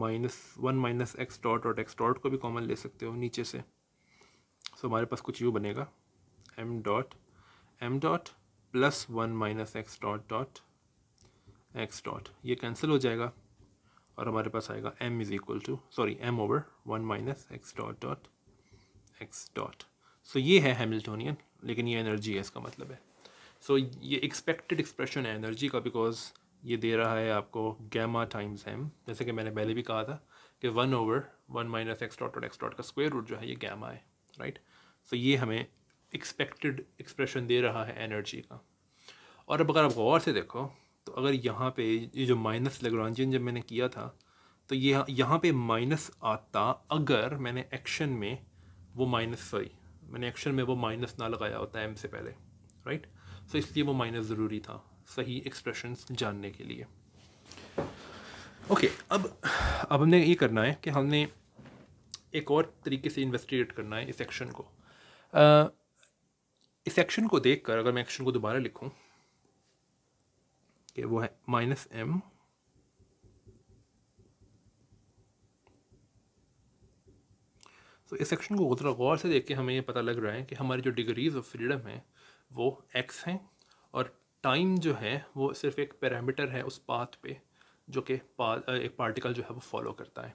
minus one minus x dot dot x dot को भी कॉमन ले सकते हो नीचे से सो so, हमारे पास कुछ यू बनेगा m dot m dot plus one minus x dot dot x dot ये कैंसिल हो जाएगा और हमारे पास आएगा m is equal to sorry m over one minus x dot dot x dot so ये है हेमिल्टोनियन लेकिन ये एनर्जी है इसका मतलब है सो so, ये एक्सपेक्टेड एक्सप्रेशन है एनर्जी का बिकॉज ये दे रहा है आपको गैमा टाइम्स एम जैसे कि मैंने पहले भी कहा था कि one over one minus x dot और एक्स डॉट का स्क्वेयर रूट जो है ये गैमा है राइट सो so, ये हमें एक्सपेक्टेड एक्सप्रेशन दे रहा है एनर्जी का और अब अगर आप गौर से देखो तो अगर यहाँ पे ये जो माइनस लेग्रांजियन जब मैंने किया था तो ये यह, यहाँ पे माइनस आता अगर मैंने एक्शन में वो माइनस सॉरी मैंने एक्शन में वो माइनस ना लगाया होता एम से पहले राइट सो so, इसलिए वो माइनस ज़रूरी था सही एक्सप्रेशन जानने के लिए ओके okay, अब अब हमने ये करना है कि हमने एक और तरीके से इन्वेस्टिगेट करना है इस एक्शन को uh, इस एक्शन को देखकर अगर मैं एक्शन को दोबारा लिखूं कि वो है माइनस एम तो इस सेक्शन को उतरा गौर से देख के हमें ये पता लग रहा है कि हमारी जो डिग्रीज ऑफ फ्रीडम है वो एक्स हैं और टाइम जो है वो सिर्फ एक पैरामीटर है उस पाथ पे जो कि पा, एक पार्टिकल जो है वो फॉलो करता है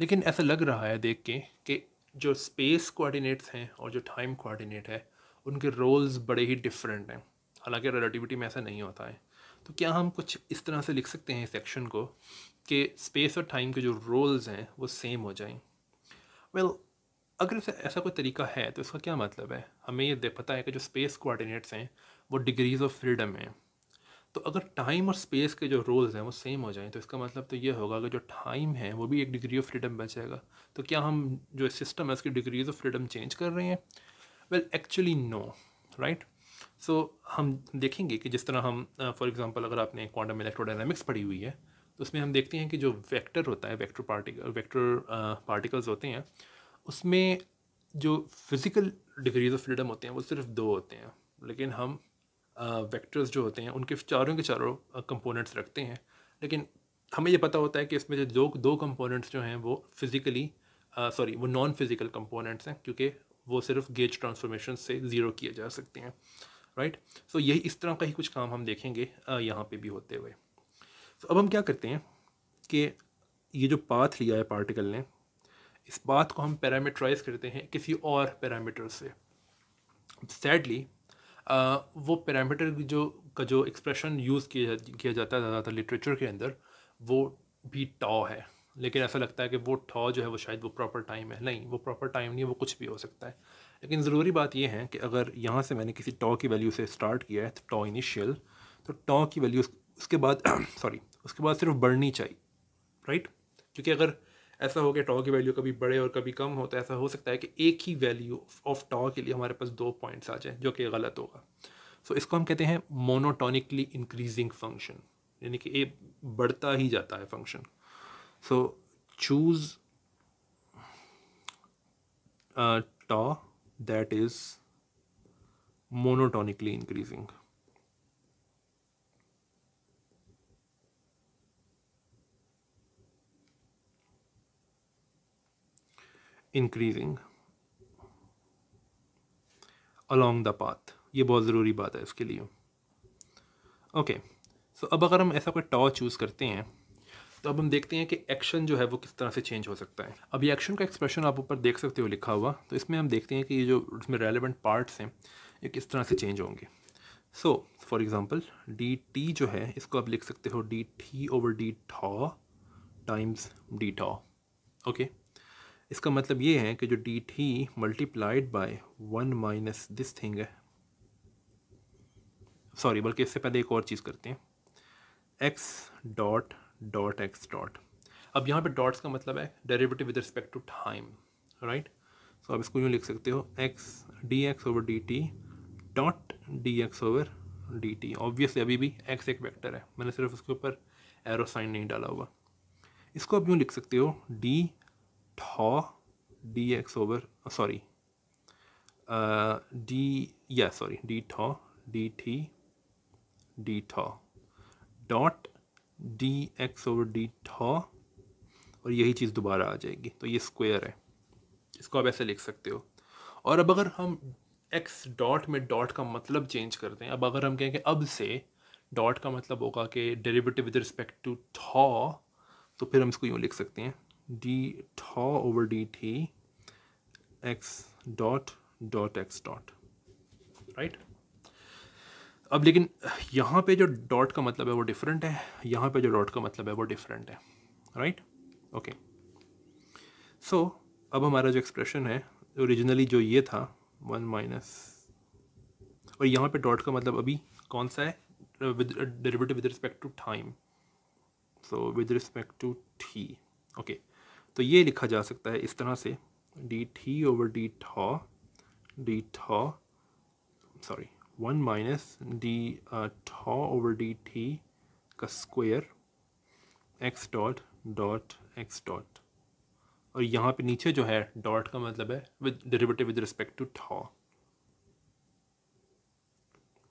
लेकिन ऐसा लग रहा है देख के कि जो स्पेस कोऑर्डिनेट्स हैं और जो टाइम कोऑर्डिनेट है उनके रोल्स बड़े ही डिफरेंट हैं हालांकि रिलेटिविटी में ऐसा नहीं होता है तो क्या हम कुछ इस तरह से लिख सकते हैं इस सेक्शन को कि स्पेस और टाइम के जो रोल्स हैं वो सेम हो जाएं वेल well, अगर ऐसा ऐसा कोई तरीका है तो इसका क्या मतलब है हमें ये पता है कि जो स्पेस कोऑर्डिनेट्स हैं वो डिग्रीज ऑफ फ्रीडम हैं तो अगर टाइम और स्पेस के जो रोल्स हैं वो सेम हो जाएं तो इसका मतलब तो ये होगा कि जो टाइम है वो भी एक डिग्री ऑफ फ्रीडम बचेगा तो क्या हम जो सिस्टम है उसकी डिग्रीज ऑफ फ्रीडम चेंज कर रहे हैं well actually no right so हम देखेंगे कि जिस तरह हम फॉर uh, एग्ज़ाम्पल अगर आपने क्वांटम इलेक्ट्रोडायनेमिक्स पढ़ी हुई है तो उसमें हम देखते हैं कि जो वेक्टर होता है वेक्टर पार्टिकल वेक्टर पार्टिकल्स होते हैं उसमें जो फिज़िकल डिग्रीज ऑफ फ्रीडम होते हैं वो सिर्फ दो होते हैं लेकिन हम वेक्टर्स जो होते हैं उनके चारों के चारों कंपोनेंट्स रखते हैं लेकिन हमें ये पता होता है कि इसमें जो दो दो कंपोनेंट्स जो हैं वो फिज़िकली सॉरी वो नॉन फिज़िकल कंपोनेंट्स हैं क्योंकि वो सिर्फ गेज ट्रांसफॉर्मेशन से ज़ीरो किए जा सकते हैं राइट सो यही इस तरह का ही कुछ काम हम देखेंगे यहाँ पे भी होते हुए सो so, अब हम क्या करते हैं कि ये जो पाथ लिया है पार्टिकल ने इस बात को हम पैरामीटराइज करते हैं किसी और पैरामीटर से सैडली वो पैरामीटर जो का जो एक्सप्रेशन यूज़ किया किया जाता है ज़्यादातर लिटरेचर के अंदर वो भी टॉ है लेकिन ऐसा लगता है कि वो टॉ जो है वो शायद वो प्रॉपर टाइम है नहीं वो प्रॉपर टाइम नहीं है वो कुछ भी हो सकता है लेकिन ज़रूरी बात ये है कि अगर यहाँ से मैंने किसी टॉ की वैल्यू से स्टार्ट किया है तो टॉ इनिशियल तो टॉ की वैल्यू उसके बाद सॉरी उसके बाद सिर्फ बढ़नी चाहिए राइट क्योंकि अगर ऐसा हो गया टॉ की वैल्यू कभी बड़े और कभी कम होता है ऐसा हो सकता है कि एक ही वैल्यू ऑफ टॉ के लिए हमारे पास दो पॉइंट्स आ जाएँ जो कि गलत होगा सो so, इसको हम कहते हैं मोनोटोनिकली इंक्रीजिंग फंक्शन यानी कि ये बढ़ता ही जाता है function so choose tau that is monotonically increasing increasing along the path ये बहुत ज़रूरी बात है इसके लिए ओके okay, सो so अब अगर हम ऐसा कोई टॉ चूज़ करते हैं तो अब हम देखते हैं कि एक्शन जो है वो किस तरह से चेंज हो सकता है अब ये एक्शन का एक्सप्रेशन आप ऊपर देख सकते हो लिखा हुआ तो इसमें हम देखते हैं कि ये जो इसमें रेलिवेंट पार्ट्स हैं ये किस तरह से चेंज होंगे so for example d t जो है इसको आप लिख सकते हो d t over d tau times d tau okay इसका मतलब ये है कि जो d t multiplied by one minus this thing है सॉरी बल्कि इससे पहले एक और चीज़ करते हैं x dot dot x dot अब यहाँ पे डॉट्स का मतलब है derivative with respect to time right so आप इसको यूँ लिख सकते हो x d x over d t dot d x over d t obviously अभी भी एक्स एक वेक्टर है मैंने सिर्फ उसके ऊपर एरो साइन नहीं डाला हुआ इसको आप यूँ लिख सकते हो d tau dx over uh, sorry uh, d yeah sorry d tau dt d tau dot dx over d tau और यही चीज़ दोबारा आ जाएगी तो ये स्क्वायर है इसको आप ऐसे लिख सकते हो और अब अगर हम एक्स डॉट में डॉट का मतलब चेंज करते हैं अब अगर हम कहेंगे अब से डॉट का मतलब होगा कि derivative with respect to tau तो फिर हम इसको यूँ लिख सकते हैं d tau over dt x dot dot x dot right अब लेकिन यहाँ पे जो डॉट का मतलब है वो डिफरेंट है यहाँ पे जो डॉट का मतलब है वो डिफरेंट है राइट ओके सो अब हमारा जो एक्सप्रेशन है ओरिजिनली जो ये था वन माइनस और यहाँ पे डॉट का मतलब अभी कौन सा है with derivative with respect to time so with respect to t okay तो ये लिखा जा सकता है इस तरह से d t over d tau d tau sorry one minus d tau over d t का square x dot dot x dot और यहाँ पे नीचे जो है डॉट का मतलब है with derivative with respect to tau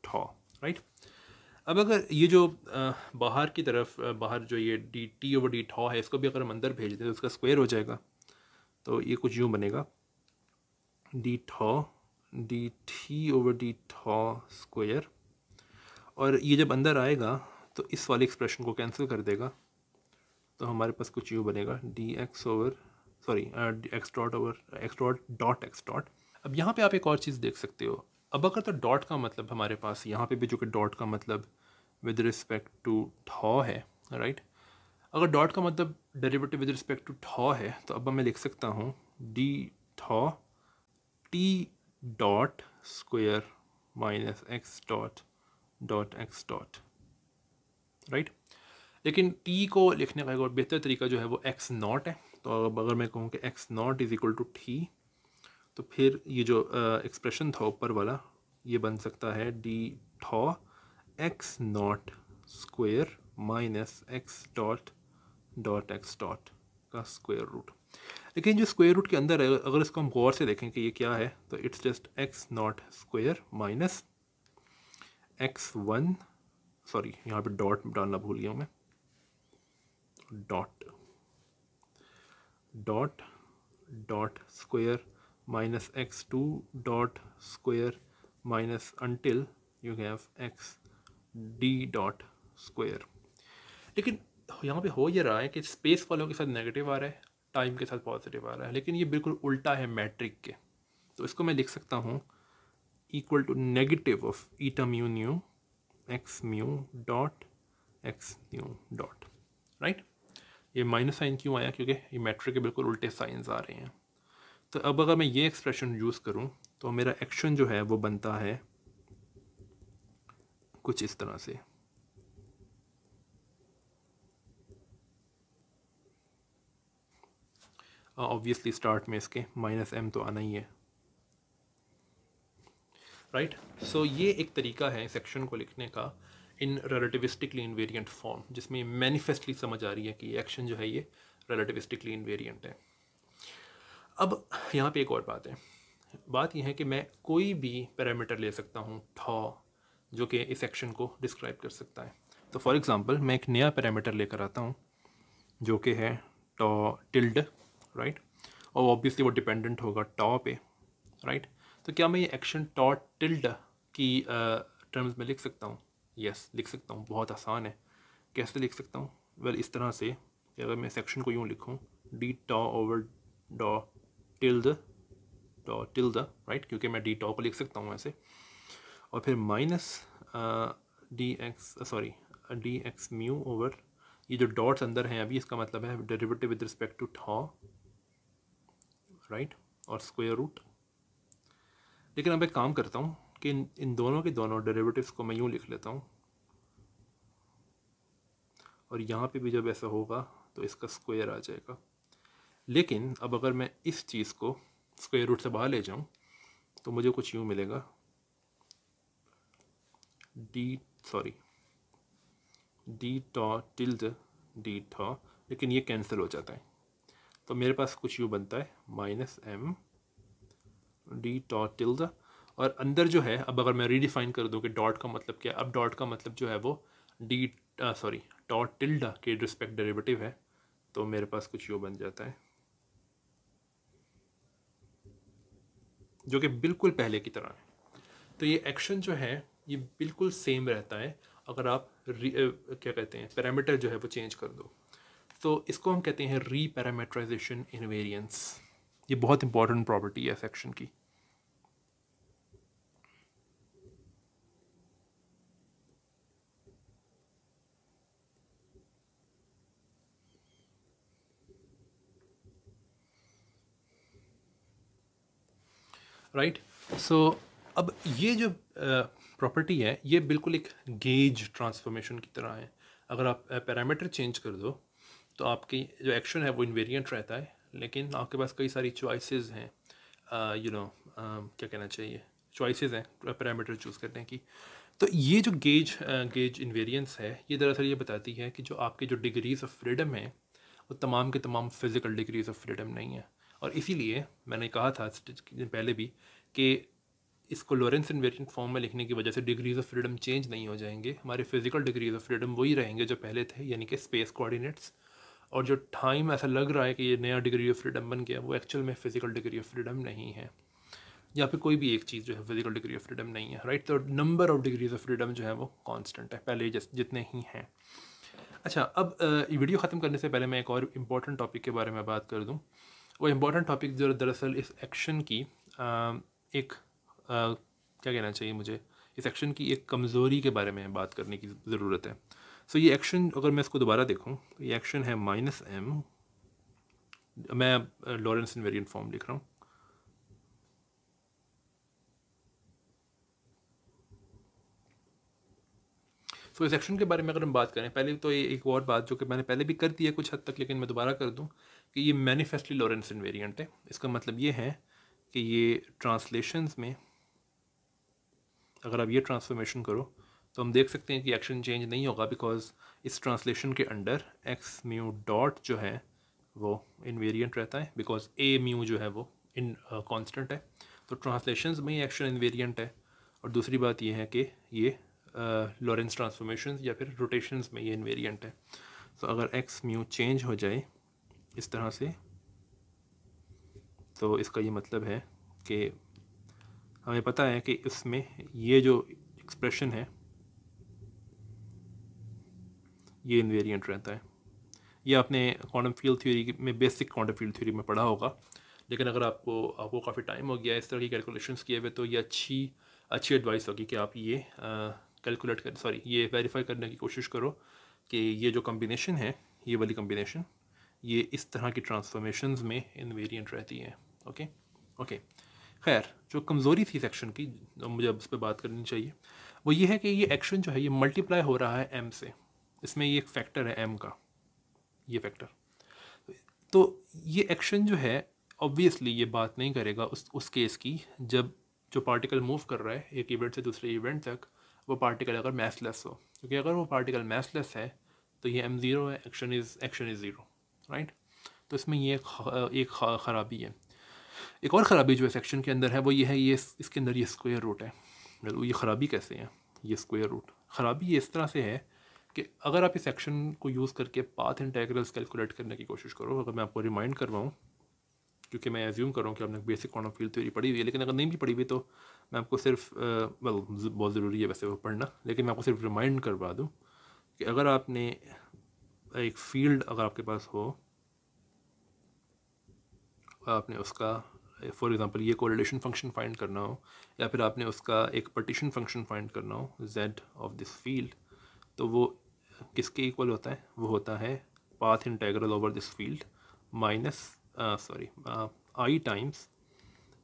tau right अब अगर ये जो बाहर की तरफ बाहर जो ये d t over d tau है इसको भी अगर हम अंदर भेज दें तो उसका स्क्वायर हो जाएगा तो ये कुछ यूँ बनेगा d tau d t over d tau square और ये जब अंदर आएगा तो इस वाले एक्सप्रेशन को कैंसिल कर देगा तो हमारे पास कुछ यूँ बनेगा d x over sorry x dot over x dot dot x dot अब यहाँ पे आप एक और चीज़ देख सकते हो अब अगर तो डॉट का मतलब हमारे पास यहाँ पे भी जो कि डॉट का मतलब विद रिस्पेक्ट टू ठॉ है राइट अगर डॉट का मतलब derivative with respect to tau है तो अब मैं लिख सकता हूँ d tau t dot square minus x dot dot x dot right लेकिन टी को लिखने का एक और बेहतर तरीका जो है वो एक्स नॉट है तो अब अगर मैं कहूँ कि x naught is equal to t तो फिर ये जो एक्सप्रेशन था ऊपर वाला ये बन सकता है d tau x naught square minus x dot dot x dot का स्क्वायर रूट लेकिन जो स्क्वेयर रूट के अंदर है अगर इसको हम गौर से देखें कि ये क्या है तो it's just x naught square minus x one sorry यहाँ पे डॉट डालना भूल गया हूँ मैं dot dot dot square minus x2 dot square minus until you have x d dot square लेकिन यहाँ पे हो ये रहा है कि स्पेस वालों के साथ नेगेटिव आ रहा है टाइम के साथ पॉजिटिव आ रहा है लेकिन ये बिल्कुल उल्टा है मैट्रिक के तो इसको मैं लिख सकता हूँ equal to negative of eta mu nu x mu dot x nu dot right ये माइनस साइन क्यों आया क्योंकि ये मैट्रिक के बिल्कुल उल्टे साइंस आ रहे हैं तो अब अगर मैं ये एक्सप्रेशन यूज़ करूँ तो मेरा एक्शन जो है वो बनता है कुछ इस तरह से ऑब्वियसली uh, स्टार्ट में इसके माइनस एम तो आना ही है राइट right? सो so, ये एक तरीका है सेक्शन को लिखने का इन रिलेटिविस्टिकली इनवेरियंट फॉर्म जिसमें मैनिफेस्टली समझ आ रही है कि एक्शन जो है ये रिलेटिविस्टिकली इनवेरियंट है अब यहाँ पे एक और बात है बात यह है कि मैं कोई भी पैरामीटर ले सकता हूँ ठॉ जो कि इस एक्शन को डिस्क्राइब कर सकता है तो फॉर एग्ज़ाम्पल मैं एक नया पैरामीटर लेकर आता हूँ जो कि है टॉ टिल्ड राइट और ऑब्वियसली वो डिपेंडेंट होगा टॉ पे राइट तो क्या मैं ये एक्शन टॉ टिल्ड की टर्म्स uh, में लिख सकता हूँ यस yes, लिख सकता हूँ बहुत आसान है कैसे लिख सकता हूँ वेल well, इस तरह से अगर मैं सेक्शन को यूँ लिखूँ डी टॉ ओवर डॉ टिल द राइट क्योंकि मैं डी टॉप लिख सकता हूँ ऐसे और फिर minus D x sorry d x mu over ये जो डॉट्स अंदर हैं अभी इसका मतलब है derivative with respect to tau right और स्क्वायर रूट लेकिन अब एक काम करता हूँ कि इन, इन दोनों के दोनों डेरिवेटिव्स को मैं यूँ लिख लेता हूँ और यहाँ पे भी जब ऐसा होगा तो इसका स्क्वायर आ जाएगा लेकिन अब अगर मैं इस चीज़ को स्क्वेयर रूट से बाहर ले जाऊँ तो मुझे कुछ यूँ मिलेगा d sorry d tau tilde d tau लेकिन ये कैंसिल हो जाता है तो मेरे पास कुछ यू बनता है minus m d tau tilde और अंदर जो है अब अगर मैं रीडिफाइन कर दूँ कि डॉट का मतलब क्या अब डॉट का मतलब जो है वो डी सॉरी टॉ टिल्ड के रिस्पेक्ट डेरिवेटिव है तो मेरे पास कुछ यू बन जाता है जो कि बिल्कुल पहले की तरह है तो ये एक्शन जो है ये बिल्कुल सेम रहता है अगर आप री क्या कहते हैं पैरामीटर जो है वो चेंज कर दो तो इसको हम कहते हैं री पैरामीटराइजेशन वेरियंस ये बहुत इंपॉर्टेंट प्रॉपर्टी है सेक्शन की राइट सो so, अब ये जो प्रॉपर्टी है ये बिल्कुल एक गेज ट्रांसफॉर्मेशन की तरह है अगर आप पैरामीटर चेंज कर दो तो आपकी जो एक्शन है वो इन्वेरियंट रहता है लेकिन आपके पास कई सारी चॉइसेस हैं यू नो क्या कहना चाहिए चॉइसेस हैं पैरामीटर चूज़ करने की तो ये जो गेज गेज इन्वेरियंस है ये दरअसल ये बताती है कि जो आपके जो डिग्रीज ऑफ फ्रीडम है वो तमाम के तमाम फिज़िकल डिग्रीज ऑफ फ्रीडम नहीं है और इसीलिए मैंने कहा था पहले भी कि इसको लॉरेंस इन्वेरियंट फॉर्म में लिखने की वजह से डिग्रीज ऑफ फ्रीडम चेंज नहीं हो जाएंगे हमारे फिजिकल डिग्रीज ऑफ फ्रीडम वही रहेंगे जो पहले थे यानी कि स्पेस कोऑर्डिनेट्स और जो टाइम ऐसा लग रहा है कि ये नया डिग्री ऑफ फ्रीडम बन गया वो एक्चुअल में फिजिकल डिग्री ऑफ फ्रीडम नहीं है या फिर कोई भी एक चीज़ जो है फिजिकल डिग्री ऑफ फ्रीडम नहीं है राइट तो number of degrees of freedom जो है वो कॉन्स्टेंट है पहले जितने ही हैं अच्छा अब वीडियो ख़त्म करने से पहले मैं एक और इम्पॉर्टेंट टॉपिक के बारे में बात कर दूँ वो इम्पोर्टेंट टॉपिक जो दरअसल इस एक्शन की एक आ, क्या कहना चाहिए मुझे इस एक्शन की एक कमज़ोरी के बारे में बात करने की ज़रूरत है सो so, ये एक्शन अगर मैं इसको दोबारा देखूँ ये एक्शन है माइनस एम मैं लॉरेंस इन वेरियंट फॉर्म लिख रहा हूँ सो so, इस एक्शन के बारे में अगर हम बात करें पहले तो ये एक और बात जो कि मैंने पहले भी कर दी है कुछ हद तक लेकिन मैं दोबारा कर दूँ कि ये मैनिफेस्टली लॉरेंस इन्वेरियंट है इसका मतलब ये है कि ये ट्रांसलेशंस में अगर आप ये ट्रांसफॉर्मेशन करो तो हम देख सकते हैं कि एक्शन चेंज नहीं होगा बिकॉज इस ट्रांसलेशन के अंडर एक्स म्यू डॉट जो है वो वेरियंट रहता है बिकॉज ए म्यू जो है वो इन कॉन्स्टेंट uh, है तो ट्रांसलेशन में ही एक्शन वेरियंट है और दूसरी बात ये है कि ये लॉरेंस uh, ट्रांसफॉर्मेशन या फिर रोटेशन में ये इनवेरिएंट है सो so, अगर एक्स म्यू चेंज हो जाए इस तरह से तो इसका ये मतलब है कि हमें पता है कि इसमें ये जो एक्सप्रेशन है ये इन्वेरिएंट रहता है ये आपने क्वांटम फील्ड थ्योरी में बेसिक क्वांटम फील्ड थ्योरी में पढ़ा होगा लेकिन अगर आपको आपको काफ़ी टाइम हो गया इस तरह की कैलकुलेशंस किए हुए तो ये अच्छी अच्छी एडवाइस होगी कि आप ये कैलकुलेट कर सॉरी ये वेरीफाई करने की कोशिश करो कि ये जो कम्बिनेशन है ये वाली कम्बिनेशन ये इस तरह की ट्रांसफॉर्मेशन में इनवेरियंट रहती हैं ओके ओके खैर जो कमज़ोरी थी सेक्शन की तो मुझे अब उस पर बात करनी चाहिए वो ये है कि ये एक्शन जो है ये मल्टीप्लाई हो रहा है एम से इसमें ये एक फैक्टर है एम का ये फैक्टर तो ये एक्शन जो है ऑब्वियसली ये बात नहीं करेगा उस उस केस की जब जो पार्टिकल मूव कर रहा है एक इवेंट से दूसरे इवेंट तक वो पार्टिकल अगर मैथलेस हो क्योंकि अगर वो पार्टिकल मैथलेस है तो ये एम ज़ीरो है action is action is zero right तो इसमें ये एक ख़राबी है एक और ख़राबी जो है सेक्शन के अंदर है वो ये है ये इसके अंदर ये स्क्वायर रूट है मतलब ये ख़राबी कैसे है ये स्क्वायर रूट ख़राबी ये इस तरह से है कि अगर आप इस सेक्शन को यूज़ करके पाथ इंटेग्रल्स कैलकुलेट करने की कोशिश करो अगर मैं आपको रिमाइंड करवाऊँ क्योंकि मैं एज्यूम कर रहा हूँ कि आपने basic quantum of field theory पढ़ी हुई है लेकिन अगर नहीं भी पढ़ी हुई तो मैं आपको सिर्फ वेल बहुत ज़रूरी है वैसे वो पढ़ना लेकिन मैं आपको सिर्फ रिमाइंड करवा दूँ कि अगर आपने एक फील्ड अगर आपके पास हो आपने उसका फॉर एग्ज़ाम्पल ये कोरिलेशन फंक्शन फाइंड करना हो या फिर आपने उसका एक पटिशन फंक्शन फाइंड करना हो जेड ऑफ दिस फील्ड तो वो किसके इक्वल होता है वो होता है path integral over this field minus sorry i times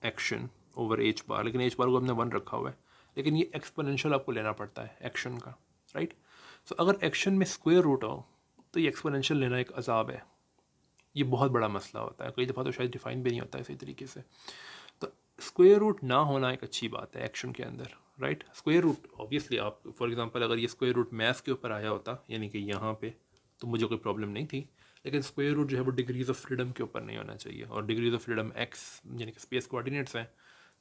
action over h bar लेकिन एच बार को हमने वन रखा हुआ है लेकिन ये एक्सपोनेंशियल आपको लेना पड़ता है एक्शन का राइट right? सो so, अगर एक्शन में स्क्वेयर रूट हो तो ये एक्सपोनेंशियल लेना एक अजाब है ये बहुत बड़ा मसला होता है कई दफ़ा तो शायद डिफाइन भी नहीं होता है इसी तरीके से तो स्क्वेयर रूट ना होना एक अच्छी बात है एक्शन के अंदर राइट स्क्वेयर रूट ऑब्वियसली आप फॉर एग्जांपल अगर ये स्क्वेयर रूट मैथ के ऊपर आया होता यानी कि यहाँ पे तो मुझे कोई प्रॉब्लम नहीं थी लेकिन स्क्वेयर रूट जो है वो डिग्रीज ऑफ फ्रीडम के ऊपर नहीं होना चाहिए और डिग्रीज ऑफ फ्रीडम एक्स यानी कि स्पेस कोऑर्डिनेट्स हैं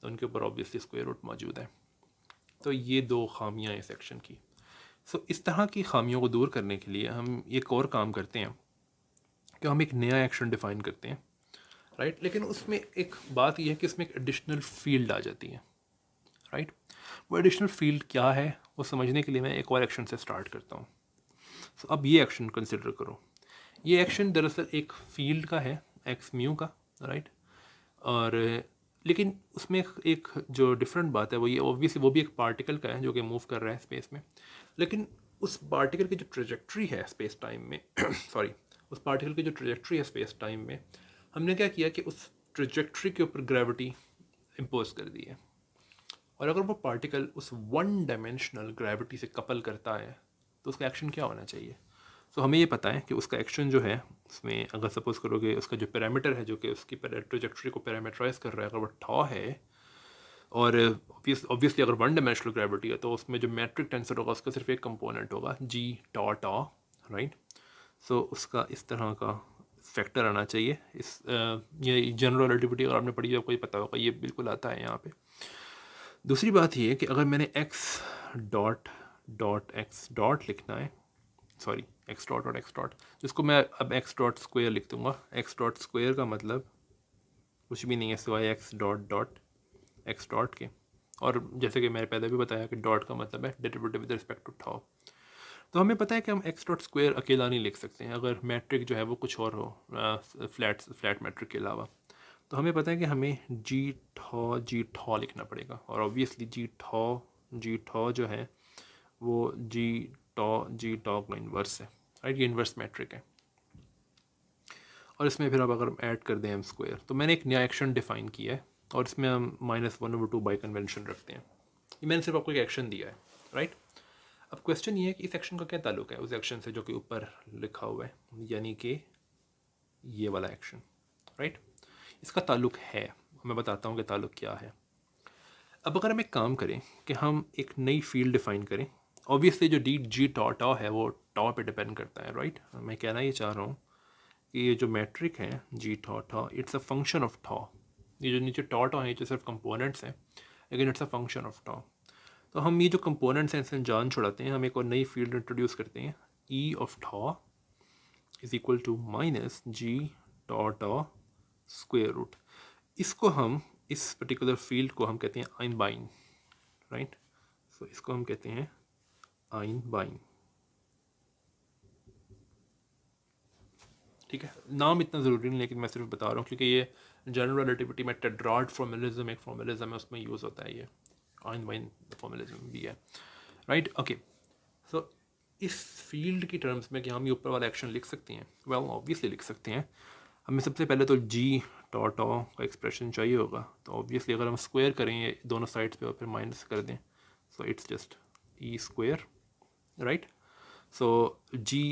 तो उनके ऊपर ऑब्वियसली स्क्वेयर रूट मौजूद है तो ये दो खामियाँ हैं इस एक्शन की सो so, इस तरह की खामियों को दूर करने के लिए हम एक और काम करते हैं कि हम एक नया एक्शन डिफ़ाइन करते हैं राइट right? लेकिन उसमें एक बात यह है कि उसमें एक एडिशनल फील्ड आ जाती है राइट right? वो एडिशनल फील्ड क्या है वो समझने के लिए मैं एक और एक्शन से स्टार्ट करता हूँ सो so, अब ये एक्शन कंसिडर करो ये एक्शन दरअसल एक फील्ड का है एक्स म्यू का राइट right? और लेकिन उसमें एक जो डिफरेंट बात है वो ये ऑब्वियसली वो भी एक पार्टिकल का है जो कि मूव कर रहा है स्पेस में लेकिन उस पार्टिकल की जो ट्रेजेक्ट्री है स्पेस टाइम में सॉरी उस पार्टिकल की जो ट्रेजेक्ट्री है स्पेस टाइम में हमने क्या किया कि उस ट्रेजेक्ट्री के ऊपर ग्रेविटी इम्पोज कर दी है और अगर वो पार्टिकल उस वन डायमेंशनल ग्रेविटी से कपल करता है तो उसका एक्शन क्या होना चाहिए सो so, हमें ये पता है कि उसका एक्शन जो है उसमें अगर सपोज़ करोगे उसका जो पैरामीटर है जो कि उसकी ट्रोजेक्ट्री को पैरामीटराइज कर रहा है अगर वो ठॉ है और ऑब्वियसली अगर वन डायमेंशनल ग्रेविटी है तो उसमें जो मैट्रिक टेंसर होगा उसका सिर्फ एक कंपोनेंट होगा जी टॉ टॉ राइट सो उसका इस तरह का फैक्टर आना चाहिए इस ये जनरल रिलेटिविटी अगर आपने पढ़ी है तो आपको ये पता होगा ये बिल्कुल आता है यहाँ पे दूसरी बात ये है कि अगर मैंने x dot dot x dot लिखना है सॉरी एक्स डॉट और एक्स डॉट जिसको मैं अब एक्स डॉट स्क्वेयर लिख दूंगा एक्स डॉट स्क्वेयर का मतलब कुछ भी नहीं है सिवाय x dot dot x dot के और जैसे कि मैंने पहले भी बताया कि डॉट का मतलब है derivative with respect to top तो हमें पता है कि हम एक्स डॉट स्क्वेयर अकेला नहीं लिख सकते हैं अगर मैट्रिक जो है वो कुछ और हो फ्लैट फ्लैट मैट्रिक के अलावा तो हमें पता है कि हमें जी ठो जी ठो लिखना पड़ेगा और ऑब्वियसली जी ठो जी ठो जो है वो जी टॉ जी टॉ का इन्वर्स है राइट ये इन्वर्स मैट्रिक है और इसमें फिर अब अगर ऐड कर दें एम स्क्वायर तो मैंने एक नया एक्शन डिफाइन किया है और इसमें हम minus one over two by convention रखते हैं ये मैंने सिर्फ आपको एक एक्शन दिया है राइट अब क्वेश्चन ये है कि इस एक्शन का क्या ताल्लुक है उस एक्शन से जो कि ऊपर लिखा हुआ है यानी कि ये वाला एक्शन राइट इसका ताल्लुक है मैं बताता हूँ कि ताल्लुक क्या है अब अगर हम एक काम करें कि हम एक नई फील्ड डिफाइन करें ऑब्वियसली जो डी जी टॉ टॉ है वो टॉ पे डिपेंड करता है राइट मैं कहना ये चाह रहा हूँ कि ये जो मैट्रिक है g tau tau it's a function of tau ये जो नीचे टॉ टॉ है ये सिर्फ कंपोनेंट्स हैं लेकिन it's a function of tau तो हम ये जो कंपोनेंट्स हैं इससे जान छुड़ाते हैं हम एक और नई फील्ड इंट्रोड्यूस करते हैं e of tau is equal to minus g tau tau square root इसको हम इस पर्टिकुलर फील्ड को हम कहते हैं आइन बाइन राइट सो इसको हम कहते हैं आइन बाइन ठीक है नाम इतना ज़रूरी नहीं लेकिन मैं सिर्फ बता रहा हूँ क्योंकि ये जनरल रिलेटिविटी में टेड्रॉड फॉर्मलिज्म एक फॉर्मलिज्म है उसमें यूज़ होता है ये आइन वाइन फॉर्मलिज्म भी है राइट ओके सो इस फील्ड की टर्म्स में कि हम ये ऊपर वाला एक्शन लिख सकते हैं वेल well, ऑब्वियसली लिख सकते हैं हमें सबसे पहले तो जी टॉटो का एक्सप्रेशन चाहिए होगा तो ऑब्वियसली अगर हम स्क्वायर करें ये दोनों साइड्स पे और फिर माइनस कर दें so it's just e square right so g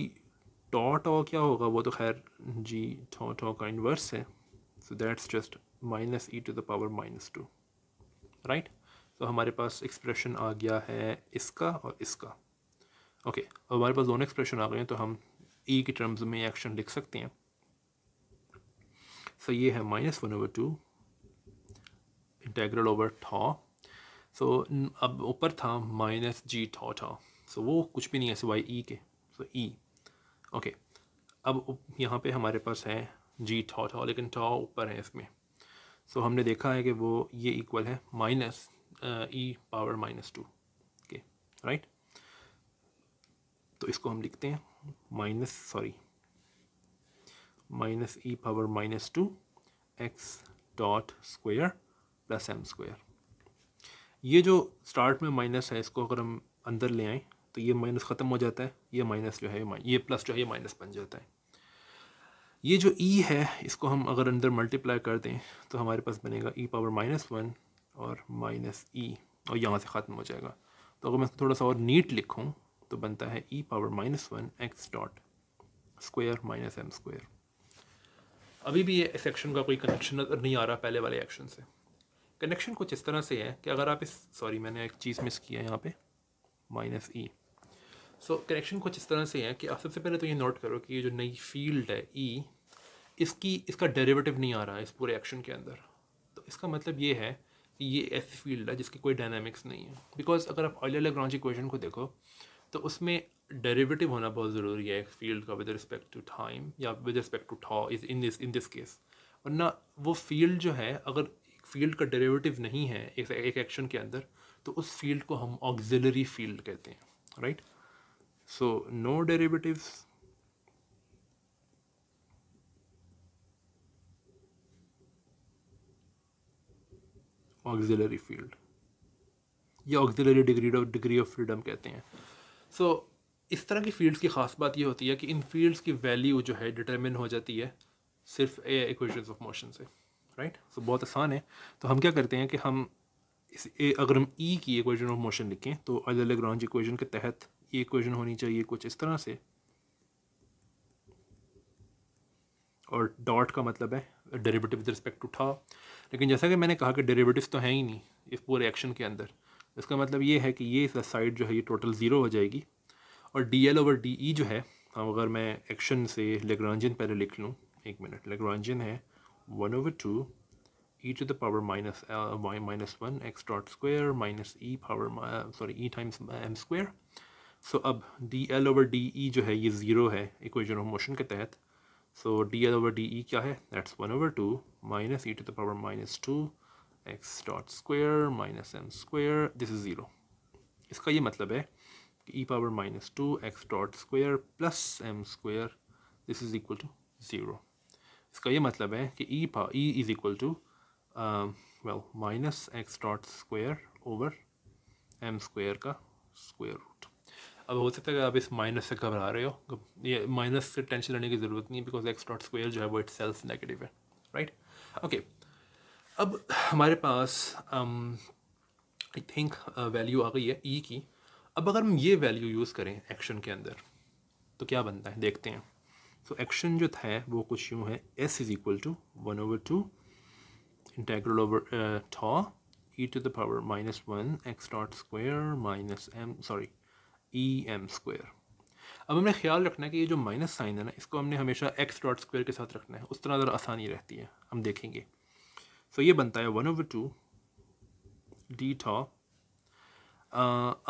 tau tau क्या होगा वो तो खैर जी टॉटो का इन्वर्स है so that's just minus e to the power minus two right तो हमारे पास एक्सप्रेशन आ गया है इसका और इसका ओके okay, अब हमारे पास दोनों एक्सप्रेशन आ गए हैं तो हम ई e के टर्म्स में एक्शन लिख सकते हैं सो so, ये है minus one over two integral over tau so अब ऊपर था माइनस जी ठा ठा सो वो कुछ भी नहीं है सिवाय ई e के सो ई ओके अब यहाँ पे हमारे पास है जी ठा ठा लेकिन ठा ऊपर है इसमें सो so, हमने देखा है कि वो ये इक्वल है minus e power minus two के राइट तो इसको हम लिखते हैं minus sorry minus e power minus two x dot square plus m square ये जो स्टार्ट में माइनस है इसको अगर हम अंदर ले आएँ तो ये माइनस ख़त्म हो जाता है ये माइनस जो है ये प्लस जो है ये माइनस बन जाता है ये जो ई e है इसको हम अगर अंदर मल्टीप्लाई कर दें तो हमारे पास बनेगा ई पावर माइनस वन और माइनस ई e, और यहाँ से ख़त्म हो जाएगा तो अगर मैं थोड़ा सा और नीट लिखूँ तो बनता है e power minus one x dot square minus m square अभी भी ये इस एक्शन का कोई कनेक्शन नज़र नहीं आ रहा पहले वाले एक्शन से कनेक्शन कुछ इस तरह से है कि अगर आप इस सॉरी मैंने एक चीज़ मिस किया है यहाँ पर minus e so so, connection कुछ इस तरह से है कि आप सबसे पहले तो ये नोट करो कि ये जो नई फील्ड है ई e, इसकी इसका डेरिवेटिव नहीं आ रहा है इस पूरे एक्शन के अंदर तो इसका मतलब ये है कि ये ऐसी फील्ड है जिसकी कोई डायनामिक्स नहीं है बिकॉज अगर आप ऑयल लग्रांज इक्वेशन को देखो तो उसमें डेरिवेटिव होना बहुत ज़रूरी है फील्ड का विद रिस्पेक्ट टू टाइम या with respect to tau is in this in this case वरना वो फील्ड जो है अगर फील्ड का डेरिवेटिव नहीं है एक एक्शन के अंदर तो उस फील्ड को हम ऑक्जिलरी फील्ड कहते हैं right right? so no derivatives auxiliary field या auxiliary degree of degree of freedom कहते हैं सो so, इस तरह की फील्ड्स की ख़ास बात ये होती है कि इन फील्ड्स की वैल्यू जो है डिटर्मिन हो जाती है सिर्फ ए ऑफ मोशन से राइट सो so, बहुत आसान है तो हम क्या करते हैं कि हम इस ए अगर हम ई e की इक्वेशन ऑफ मोशन लिखें तो अलग अलग इक्वेशन के तहत ये इक्वेशन होनी चाहिए कुछ इस तरह से और डॉट का मतलब है डेरिवेटिव विद रिस्पेक्ट टू था लेकिन जैसा कि मैंने कहा कि डेरिवेटिव तो हैं ही नहीं इस पूरे एक्शन के अंदर इसका मतलब ये है कि ये साइड जो है ये टोटल ज़ीरो हो जाएगी और d l over d e जो है हम अगर मैं एक्शन से लेग्रांजन पहले लिख लूँ एक मिनट लेग्रांजन है one over two e to the power minus minus one x dot square minus e power sorry e times m square so so, अब d l over d e जो है ये zero है equation of motion के तहत so d l over d e क्या है that's one over two minus e to the power minus two x dot square minus m square this is zero इसका ये मतलब है कि e power minus two x dot square plus m square this is equal to zero इसका ये मतलब है कि ई पा e is equal to well minus x dot square over M square का स्क्वेयर रूट अब हो सकता है आप इस माइनस से घबरा रहे हो ये माइनस से टेंशन लेने की ज़रूरत नहीं है बिकॉज एक्स डॉट स्क्वेयर जो है वो इट सेल्फ नेगेटिव है राइट ओके अब हमारे पास आई थिंक वैल्यू आ गई है ई e की अब अगर हम ये वैल्यू यूज़ करें एक्शन के अंदर तो क्या बनता है देखते हैं सो एक्शन जो था वो कुछ यूँ है s is equal to one over two integral over tau e to the power minus one x dot square minus m sorry e m square अब हमने ख्याल रखना है कि ये जो माइनस साइन है ना इसको हमने हमेशा एक्स डॉट स्क्वायर के साथ रखना है उस तरह ज़रा आसानी रहती है हम देखेंगे सो so, ये बनता है one over two d tau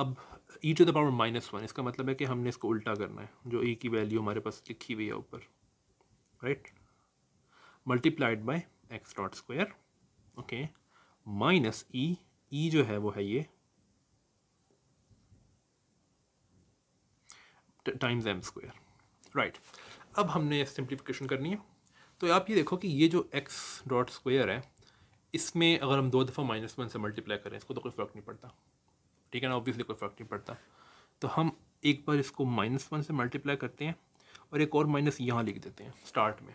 अब e to the power minus one इसका मतलब है कि हमने इसको उल्टा करना है जो ई e की वैल्यू हमारे पास लिखी हुई है ऊपर right multiplied by x dot square okay minus e e जो है वो है ये टाइम्स एम स्क्वेयर राइट अब हमने सिंप्लीफिकेशन करनी है तो आप ये देखो कि ये जो एक्स डॉट स्क्वेयर है इसमें अगर हम दो दफ़ा माइनस वन से मल्टीप्लाई करें इसको तो कोई फ़र्क नहीं पड़ता ठीक है ना ऑब्वियसली कोई फ़र्क नहीं पड़ता तो हम एक बार इसको माइनस वन से मल्टीप्लाई करते हैं और एक और माइनस यहाँ लिख देते हैं स्टार्ट में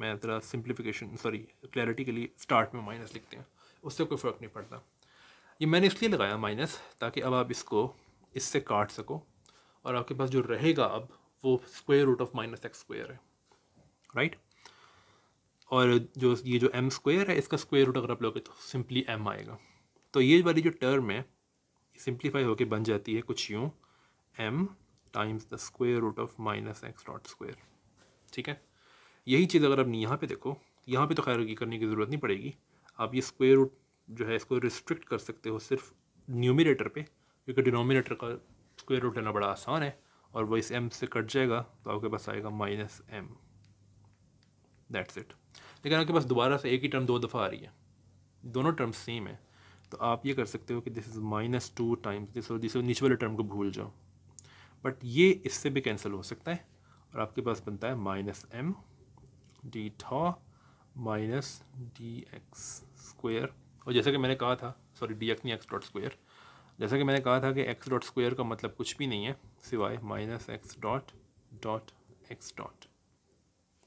मैं ज़रा सिंप्लीफिकेशन सॉरी क्लैरिटी के लिए स्टार्ट में माइनस लिखते हैं उससे कोई फ़र्क नहीं पड़ता ये मैंने इसलिए लगाया माइनस ताकि अब आप इसको इससे काट सको और आपके पास जो रहेगा अब वो square root of minus x square है राइट और जो ये जो एम स्क्वेयर है इसका स्क्वेयर रूट अगर आप लोगे तो सिंपली एम आएगा तो ये वाली जो टर्म है सिंप्लीफाई होकर बन जाती है कुछ यूँ m times the square root of minus x dot square ठीक है यही चीज़ अगर आप यहाँ पे देखो यहाँ पे तो खैर करने की ज़रूरत नहीं पड़ेगी आप ये स्क्वेयर रूट जो है इसको रिस्ट्रिक्ट कर सकते हो सिर्फ न्यूमिनेटर पे क्योंकि डिनोमिनेटर का स्क्वेयर रूट लेना बड़ा आसान है और वो इस एम से कट जाएगा तो आपके पास आएगा माइनस एम दैट्स इट लेकिन आपके पास दोबारा से एक ही टर्म दो दफ़ा आ रही है दोनों टर्म सेम है तो आप ये कर सकते हो कि this is minus two times this और दिस नीचे वाले टर्म को भूल जाओ बट ये इससे भी कैंसिल हो सकता है और आपके पास बनता है minus m d tau minus D x square और जैसा कि मैंने कहा था सॉरी डी एक्स नहीं एक्स डॉट स्क्वेयर जैसा कि मैंने कहा था कि एक्स डॉट स्क्वेयर का मतलब कुछ भी नहीं है सिवाय minus x dot dot x dot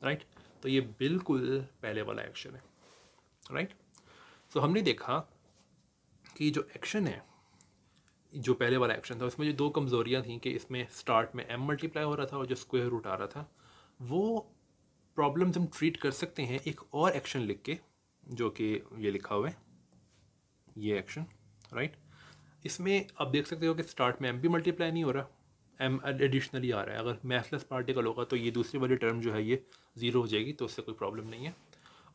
right तो ये बिल्कुल पहले वाला एक्शन है राइट right? सो so, हमने देखा कि जो एक्शन है जो पहले वाला एक्शन था उसमें जो दो कमज़ोरियाँ थी कि इसमें स्टार्ट में एम मल्टीप्लाई हो रहा था और जो स्क्वेयर रूट आ रहा था वो प्रॉब्लम्स हम ट्रीट कर सकते हैं एक और एक्शन लिख के जो कि ये लिखा हुआ है ये एक्शन राइट इसमें आप देख सकते हो कि स्टार्ट में एम भी मल्टीप्लाई नहीं हो रहा एम एडिशनली आ रहा है अगर मैथलेस पार्टिकल होगा तो ये दूसरी वाली टर्म जो है ये ज़ीरो हो जाएगी तो उससे कोई प्रॉब्लम नहीं है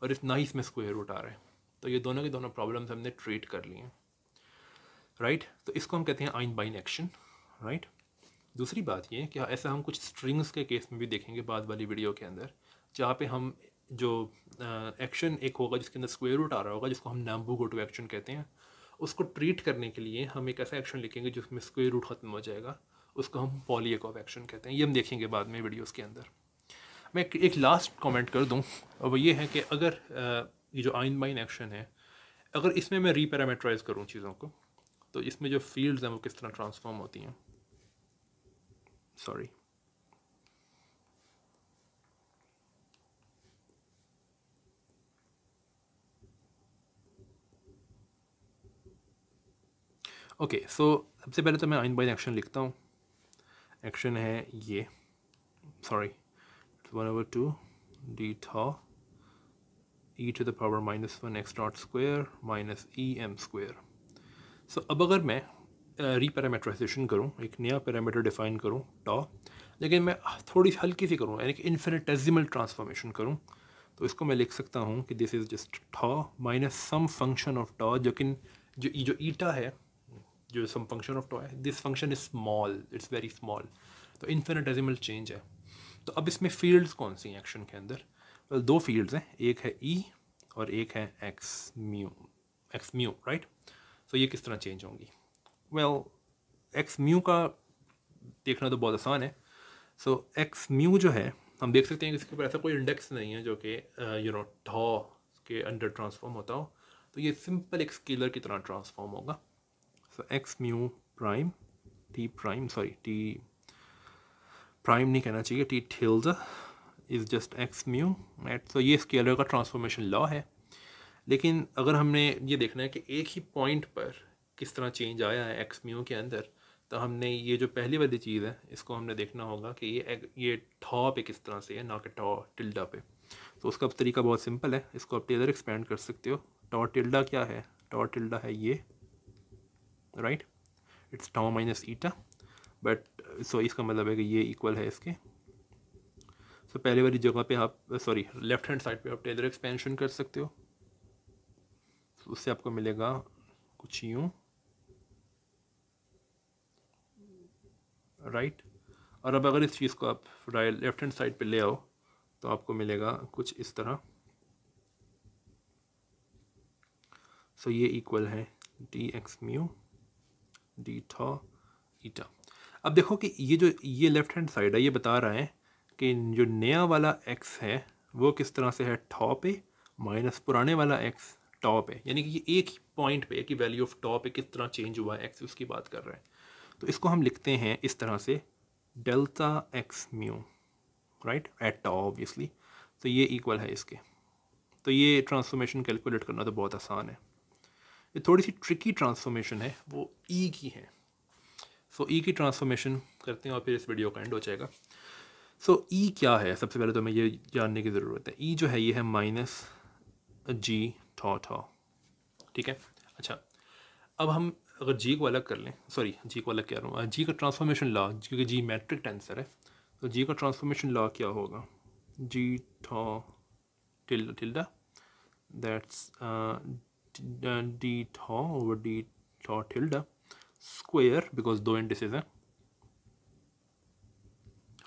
और इस ना ही इसमें स्क्वेयर रूट आ रहा है तो ये दोनों के दोनों प्रॉब्लम्स हमने ट्रीट कर लिए हैं राइट तो इसको हम कहते हैं आइन बाइन एक्शन राइट दूसरी बात ये कि ऐसा हम कुछ स्ट्रिंग्स के केस में भी देखेंगे बाद वाली वीडियो के अंदर जहाँ पे हम जो एक्शन एक होगा जिसके अंदर स्क्वेयर रूट आ रहा होगा जिसको हम नैम्बू गो टू एक्शन कहते हैं उसको ट्रीट करने के लिए हम एक ऐसा एक्शन लिखेंगे जिसमें स्क्वेयर रूट ख़त्म हो जाएगा उसको हम पॉली एक ऑफ एक्शन कहते हैं ये हम देखेंगे बाद में वीडियोज़ के अंदर मैं एक लास्ट कमेंट कर दूँ वो ये है कि अगर ये जो आइन बाइन एक्शन है अगर इसमें मैं रीपैरामीटराइज करूँ चीज़ों को तो इसमें जो फील्ड्स हैं वो किस तरह ट्रांसफॉर्म होती हैं सॉरी ओके सो सबसे पहले तो मैं आइन बाइन एक्शन लिखता हूँ एक्शन है ये sorry one over two d tau e to the power minus one x dot square minus e m square so अब अगर मैं रीपैरामीटराइजेशन करूँ एक नया पैरामीटर डिफाइन करूँ टॉ लेकिन मैं थोड़ी हल्की सी करूँ यानी कि इन्फिनिटेजिमल ट्रांसफॉर्मेशन करूँ तो इसको मैं लिख सकता हूँ कि this is just tau minus some function of tau जो कि जो जो ईटा है जो सम फंक्शन ऑफ टॉय है this function is small it's very small तो इन्फिनिटेजिमल चेंज है तो अब इसमें फील्ड्स कौन सी हैं एक्शन के अंदर well, दो फील्ड्स हैं एक है ई e और एक है x mu x mu right so ये किस तरह चेंज होंगी वेल एक्स म्यू का देखना तो बहुत आसान है सो एक्स म्यू जो है हम देख सकते हैं कि इसके ऊपर ऐसा कोई इंडेक्स नहीं है जो कि यू नो ढॉ के अंडर ट्रांसफॉर्म होता हो तो ये सिंपल एक स्केलर की तरह ट्रांसफॉर्म होगा so x mu prime t prime sorry t prime नहीं कहना चाहिए t tilde is just x mu at so ये स्केलर का ट्रांसफॉर्मेशन लॉ है लेकिन अगर हमने ये देखना है कि एक ही पॉइंट पर किस तरह चेंज आया है एक्स म्यू के अंदर तो हमने ये जो पहली वाली चीज़ है इसको हमने देखना होगा कि ये ये ठॉ पे किस तरह से है ना कि टॉ टिल्डा पे तो उसका तरीका बहुत सिंपल है इसको आप टेलर एक्सपेंड कर सकते हो टॉ टिल्डा क्या है टॉ टिल्डा है ये right it's tau minus eta but so इसका मतलब है कि ये इक्वल है इसके सो so, पहले वाली जगह पे आप सॉरी लेफ्ट हैंड साइड पे आप टेलर एक्सपेंशन कर सकते हो so, उससे आपको मिलेगा कुछ यूँ राइट right? और अब अगर इस चीज़ को आप राइट लेफ्ट हैंड साइड पे ले आओ तो आपको मिलेगा कुछ इस तरह सो so, ये इक्वल है d x mu d tau eta अब देखो कि ये जो ये लेफ़्ट हैंड साइड है ये बता रहा है कि जो नया वाला एक्स है वो किस तरह से है टॉप पे माइनस पुराने वाला एक्स टॉप है यानी कि ये एक ही पॉइंट पे कि वैल्यू ऑफ टॉप पे किस तरह चेंज हुआ है एक्स उसकी बात कर रहे हैं तो इसको हम लिखते हैं इस तरह से delta x mu right at top obviously तो ये इक्वल है इसके तो ये ट्रांसफॉर्मेशन कैलकुलेट करना तो बहुत आसान है ये थोड़ी सी ट्रिकी ट्रांसफॉर्मेशन है वो ई e की है सो so, ई e की ट्रांसफॉर्मेशन करते हैं और फिर इस वीडियो का एंड हो जाएगा सो so, ई e क्या है सबसे पहले तो हमें ये जानने की ज़रूरत है ई e जो है ये है माइनस जी ठा ठो ठीक है अच्छा अब हम अगर जी को अलग कर लें सॉरी जी को अलग कह रहा हूँ जी का ट्रांसफॉर्मेशन लॉ क्योंकि जी मैट्रिक टेंसर है तो जी का ट्रांसफॉर्मेशन लॉ क्या होगा g tau tilde tilde that's d tau over d tau tilde square because दो indices हैं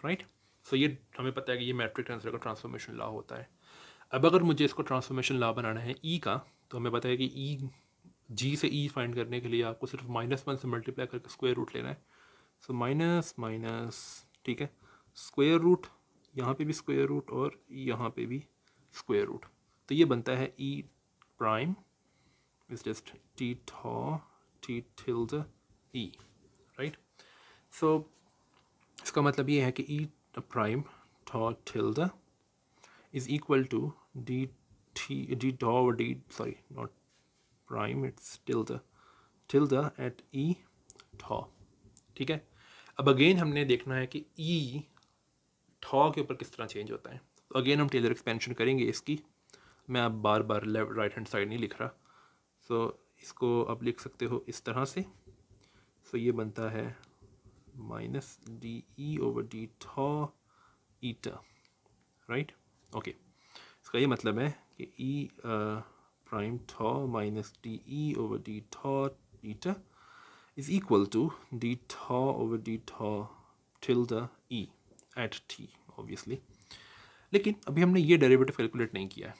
right so ये हमें पता है कि ये मैट्रिक आंसर का ट्रांसफॉर्मेशन लॉ होता है अब अगर मुझे इसको ट्रांसफॉर्मेशन लॉ बनाना है ई e का तो हमें पता है कि ई e, जी से ई e फाइंड करने के लिए आपको सिर्फ माइनस वन से मल्टीप्लाई करके स्क्वायर रूट लेना है सो माइनस माइनस ठीक है स्क्वायर रूट यहाँ पे भी स्क्वायर रूट और यहाँ पे भी स्क्वायर रूट तो ये बनता है e e prime is just t tau t tilde e right so इसका matlab ye hai ki e prime tau tilde is equal to d t d tau or d sorry not prime it's tilde tilde at e tau ठीक है अब again हमने देखना है कि e thaw के ऊपर किस तरह चेंज होता है तो अगेन हम टेलर एक्सपेंशन करेंगे इसकी मैं अब बार बार लेफ्ट राइट हैंड साइड नहीं लिख रहा सो इसको आप लिख सकते हो इस तरह से सो ये बनता है minus d e over d tau eta right okay इसका ये मतलब है कि e prime tau minus d e over d tau eta equal to d d over e d d tilde e at t obviously लेकिन अभी हमने ये derivative calculate नहीं किया है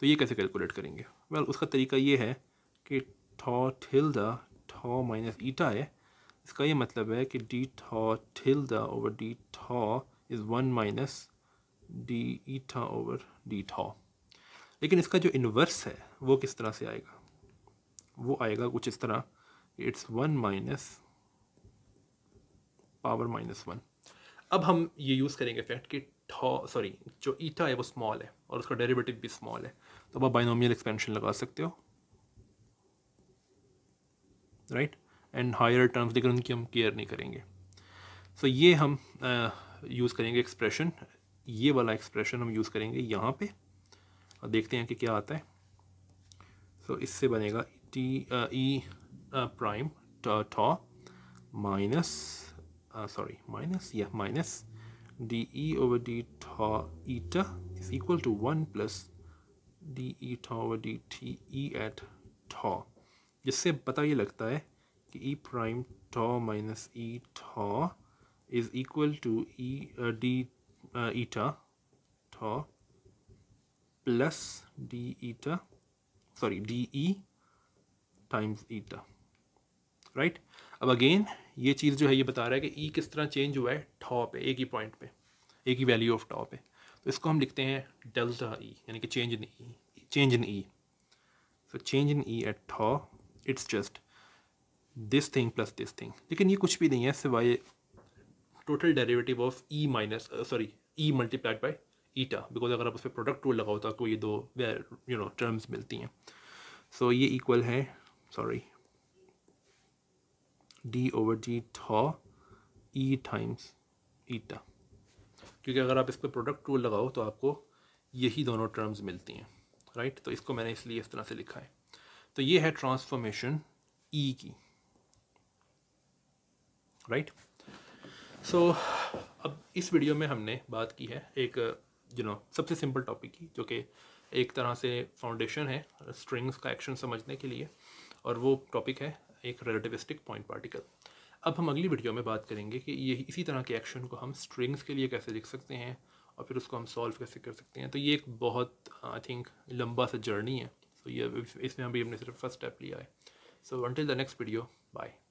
तो ये कैसे कैलकुलेट करेंगे वेल well, उसका तरीका ये है कि थॉ द थॉ माइनस ईटा है इसका ये मतलब है कि डी थॉ द over d tau is one minus d eta over d tau लेकिन इसका जो इन्वर्स है वो किस तरह से आएगा वो आएगा कुछ इस तरह it's one minus power minus one अब हम ये यूज़ करेंगे फैक्ट कि थॉ सॉरी जो ईटा है वो स्मॉल है और उसका डेरिवेटिव भी स्मॉल है तो आप बाइनोमियल एक्सपेंशन लगा सकते हो राइट एंड हायर टर्म्स लेकिन उनकी हम केयर नहीं करेंगे सो so, ये हम यूज़ करेंगे एक्सप्रेशन ये वाला एक्सप्रेशन हम यूज़ करेंगे यहाँ पे और देखते हैं कि क्या आता है सो so, इससे बनेगा t e prime tau minus sorry minus या minus d e over d tau eta is equal to one plus d e tau over d t e at tau जिससे पता ये लगता है कि e prime tau minus e tau is equal to e d eta tau plus d eta sorry d e times eta right अब again ये चीज़ जो है ये बता रहा है कि ई e किस तरह चेंज हुआ है ठॉ पे एक ही पॉइंट पे एक ही वैल्यू ऑफ टॉ पे तो इसको हम लिखते हैं डेल्टा ई e, यानी कि change in e change in e so change in e at tau it's just this thing plus this thing लेकिन ये कुछ भी नहीं है सिवाय total derivative of e minus sorry e multiplied by eta because अगर आप उस पर प्रोडक्ट रूल लगाओ तो आपको ये दो यू नो टर्म्स मिलती हैं सो so, ये इक्वल है sorry d over g tau e times eta क्योंकि अगर आप इस पर प्रोडक्ट रूल लगाओ तो आपको यही दोनों टर्म्स मिलती हैं राइट right? तो इसको मैंने इसलिए इस तरह से लिखा है तो ये है ट्रांसफॉर्मेशन ई e की राइट right? सो so, अब इस वीडियो में हमने बात की है एक यू नो सबसे सिंपल टॉपिक की जो कि एक तरह से फाउंडेशन है स्ट्रिंग्स का एक्शन समझने के लिए और वो टॉपिक है एक रिलेटिविस्टिक पॉइंट पार्टिकल अब हम अगली वीडियो में बात करेंगे कि ये इसी तरह के एक्शन को हम स्ट्रिंग्स के लिए कैसे लिख सकते हैं और फिर उसको हम सॉल्व कैसे कर सकते हैं तो ये एक बहुत आई थिंक लंबा सा जर्नी है तो ये इसमें अभी हमने सिर्फ फर्स्ट स्टेप लिया है so until the next video bye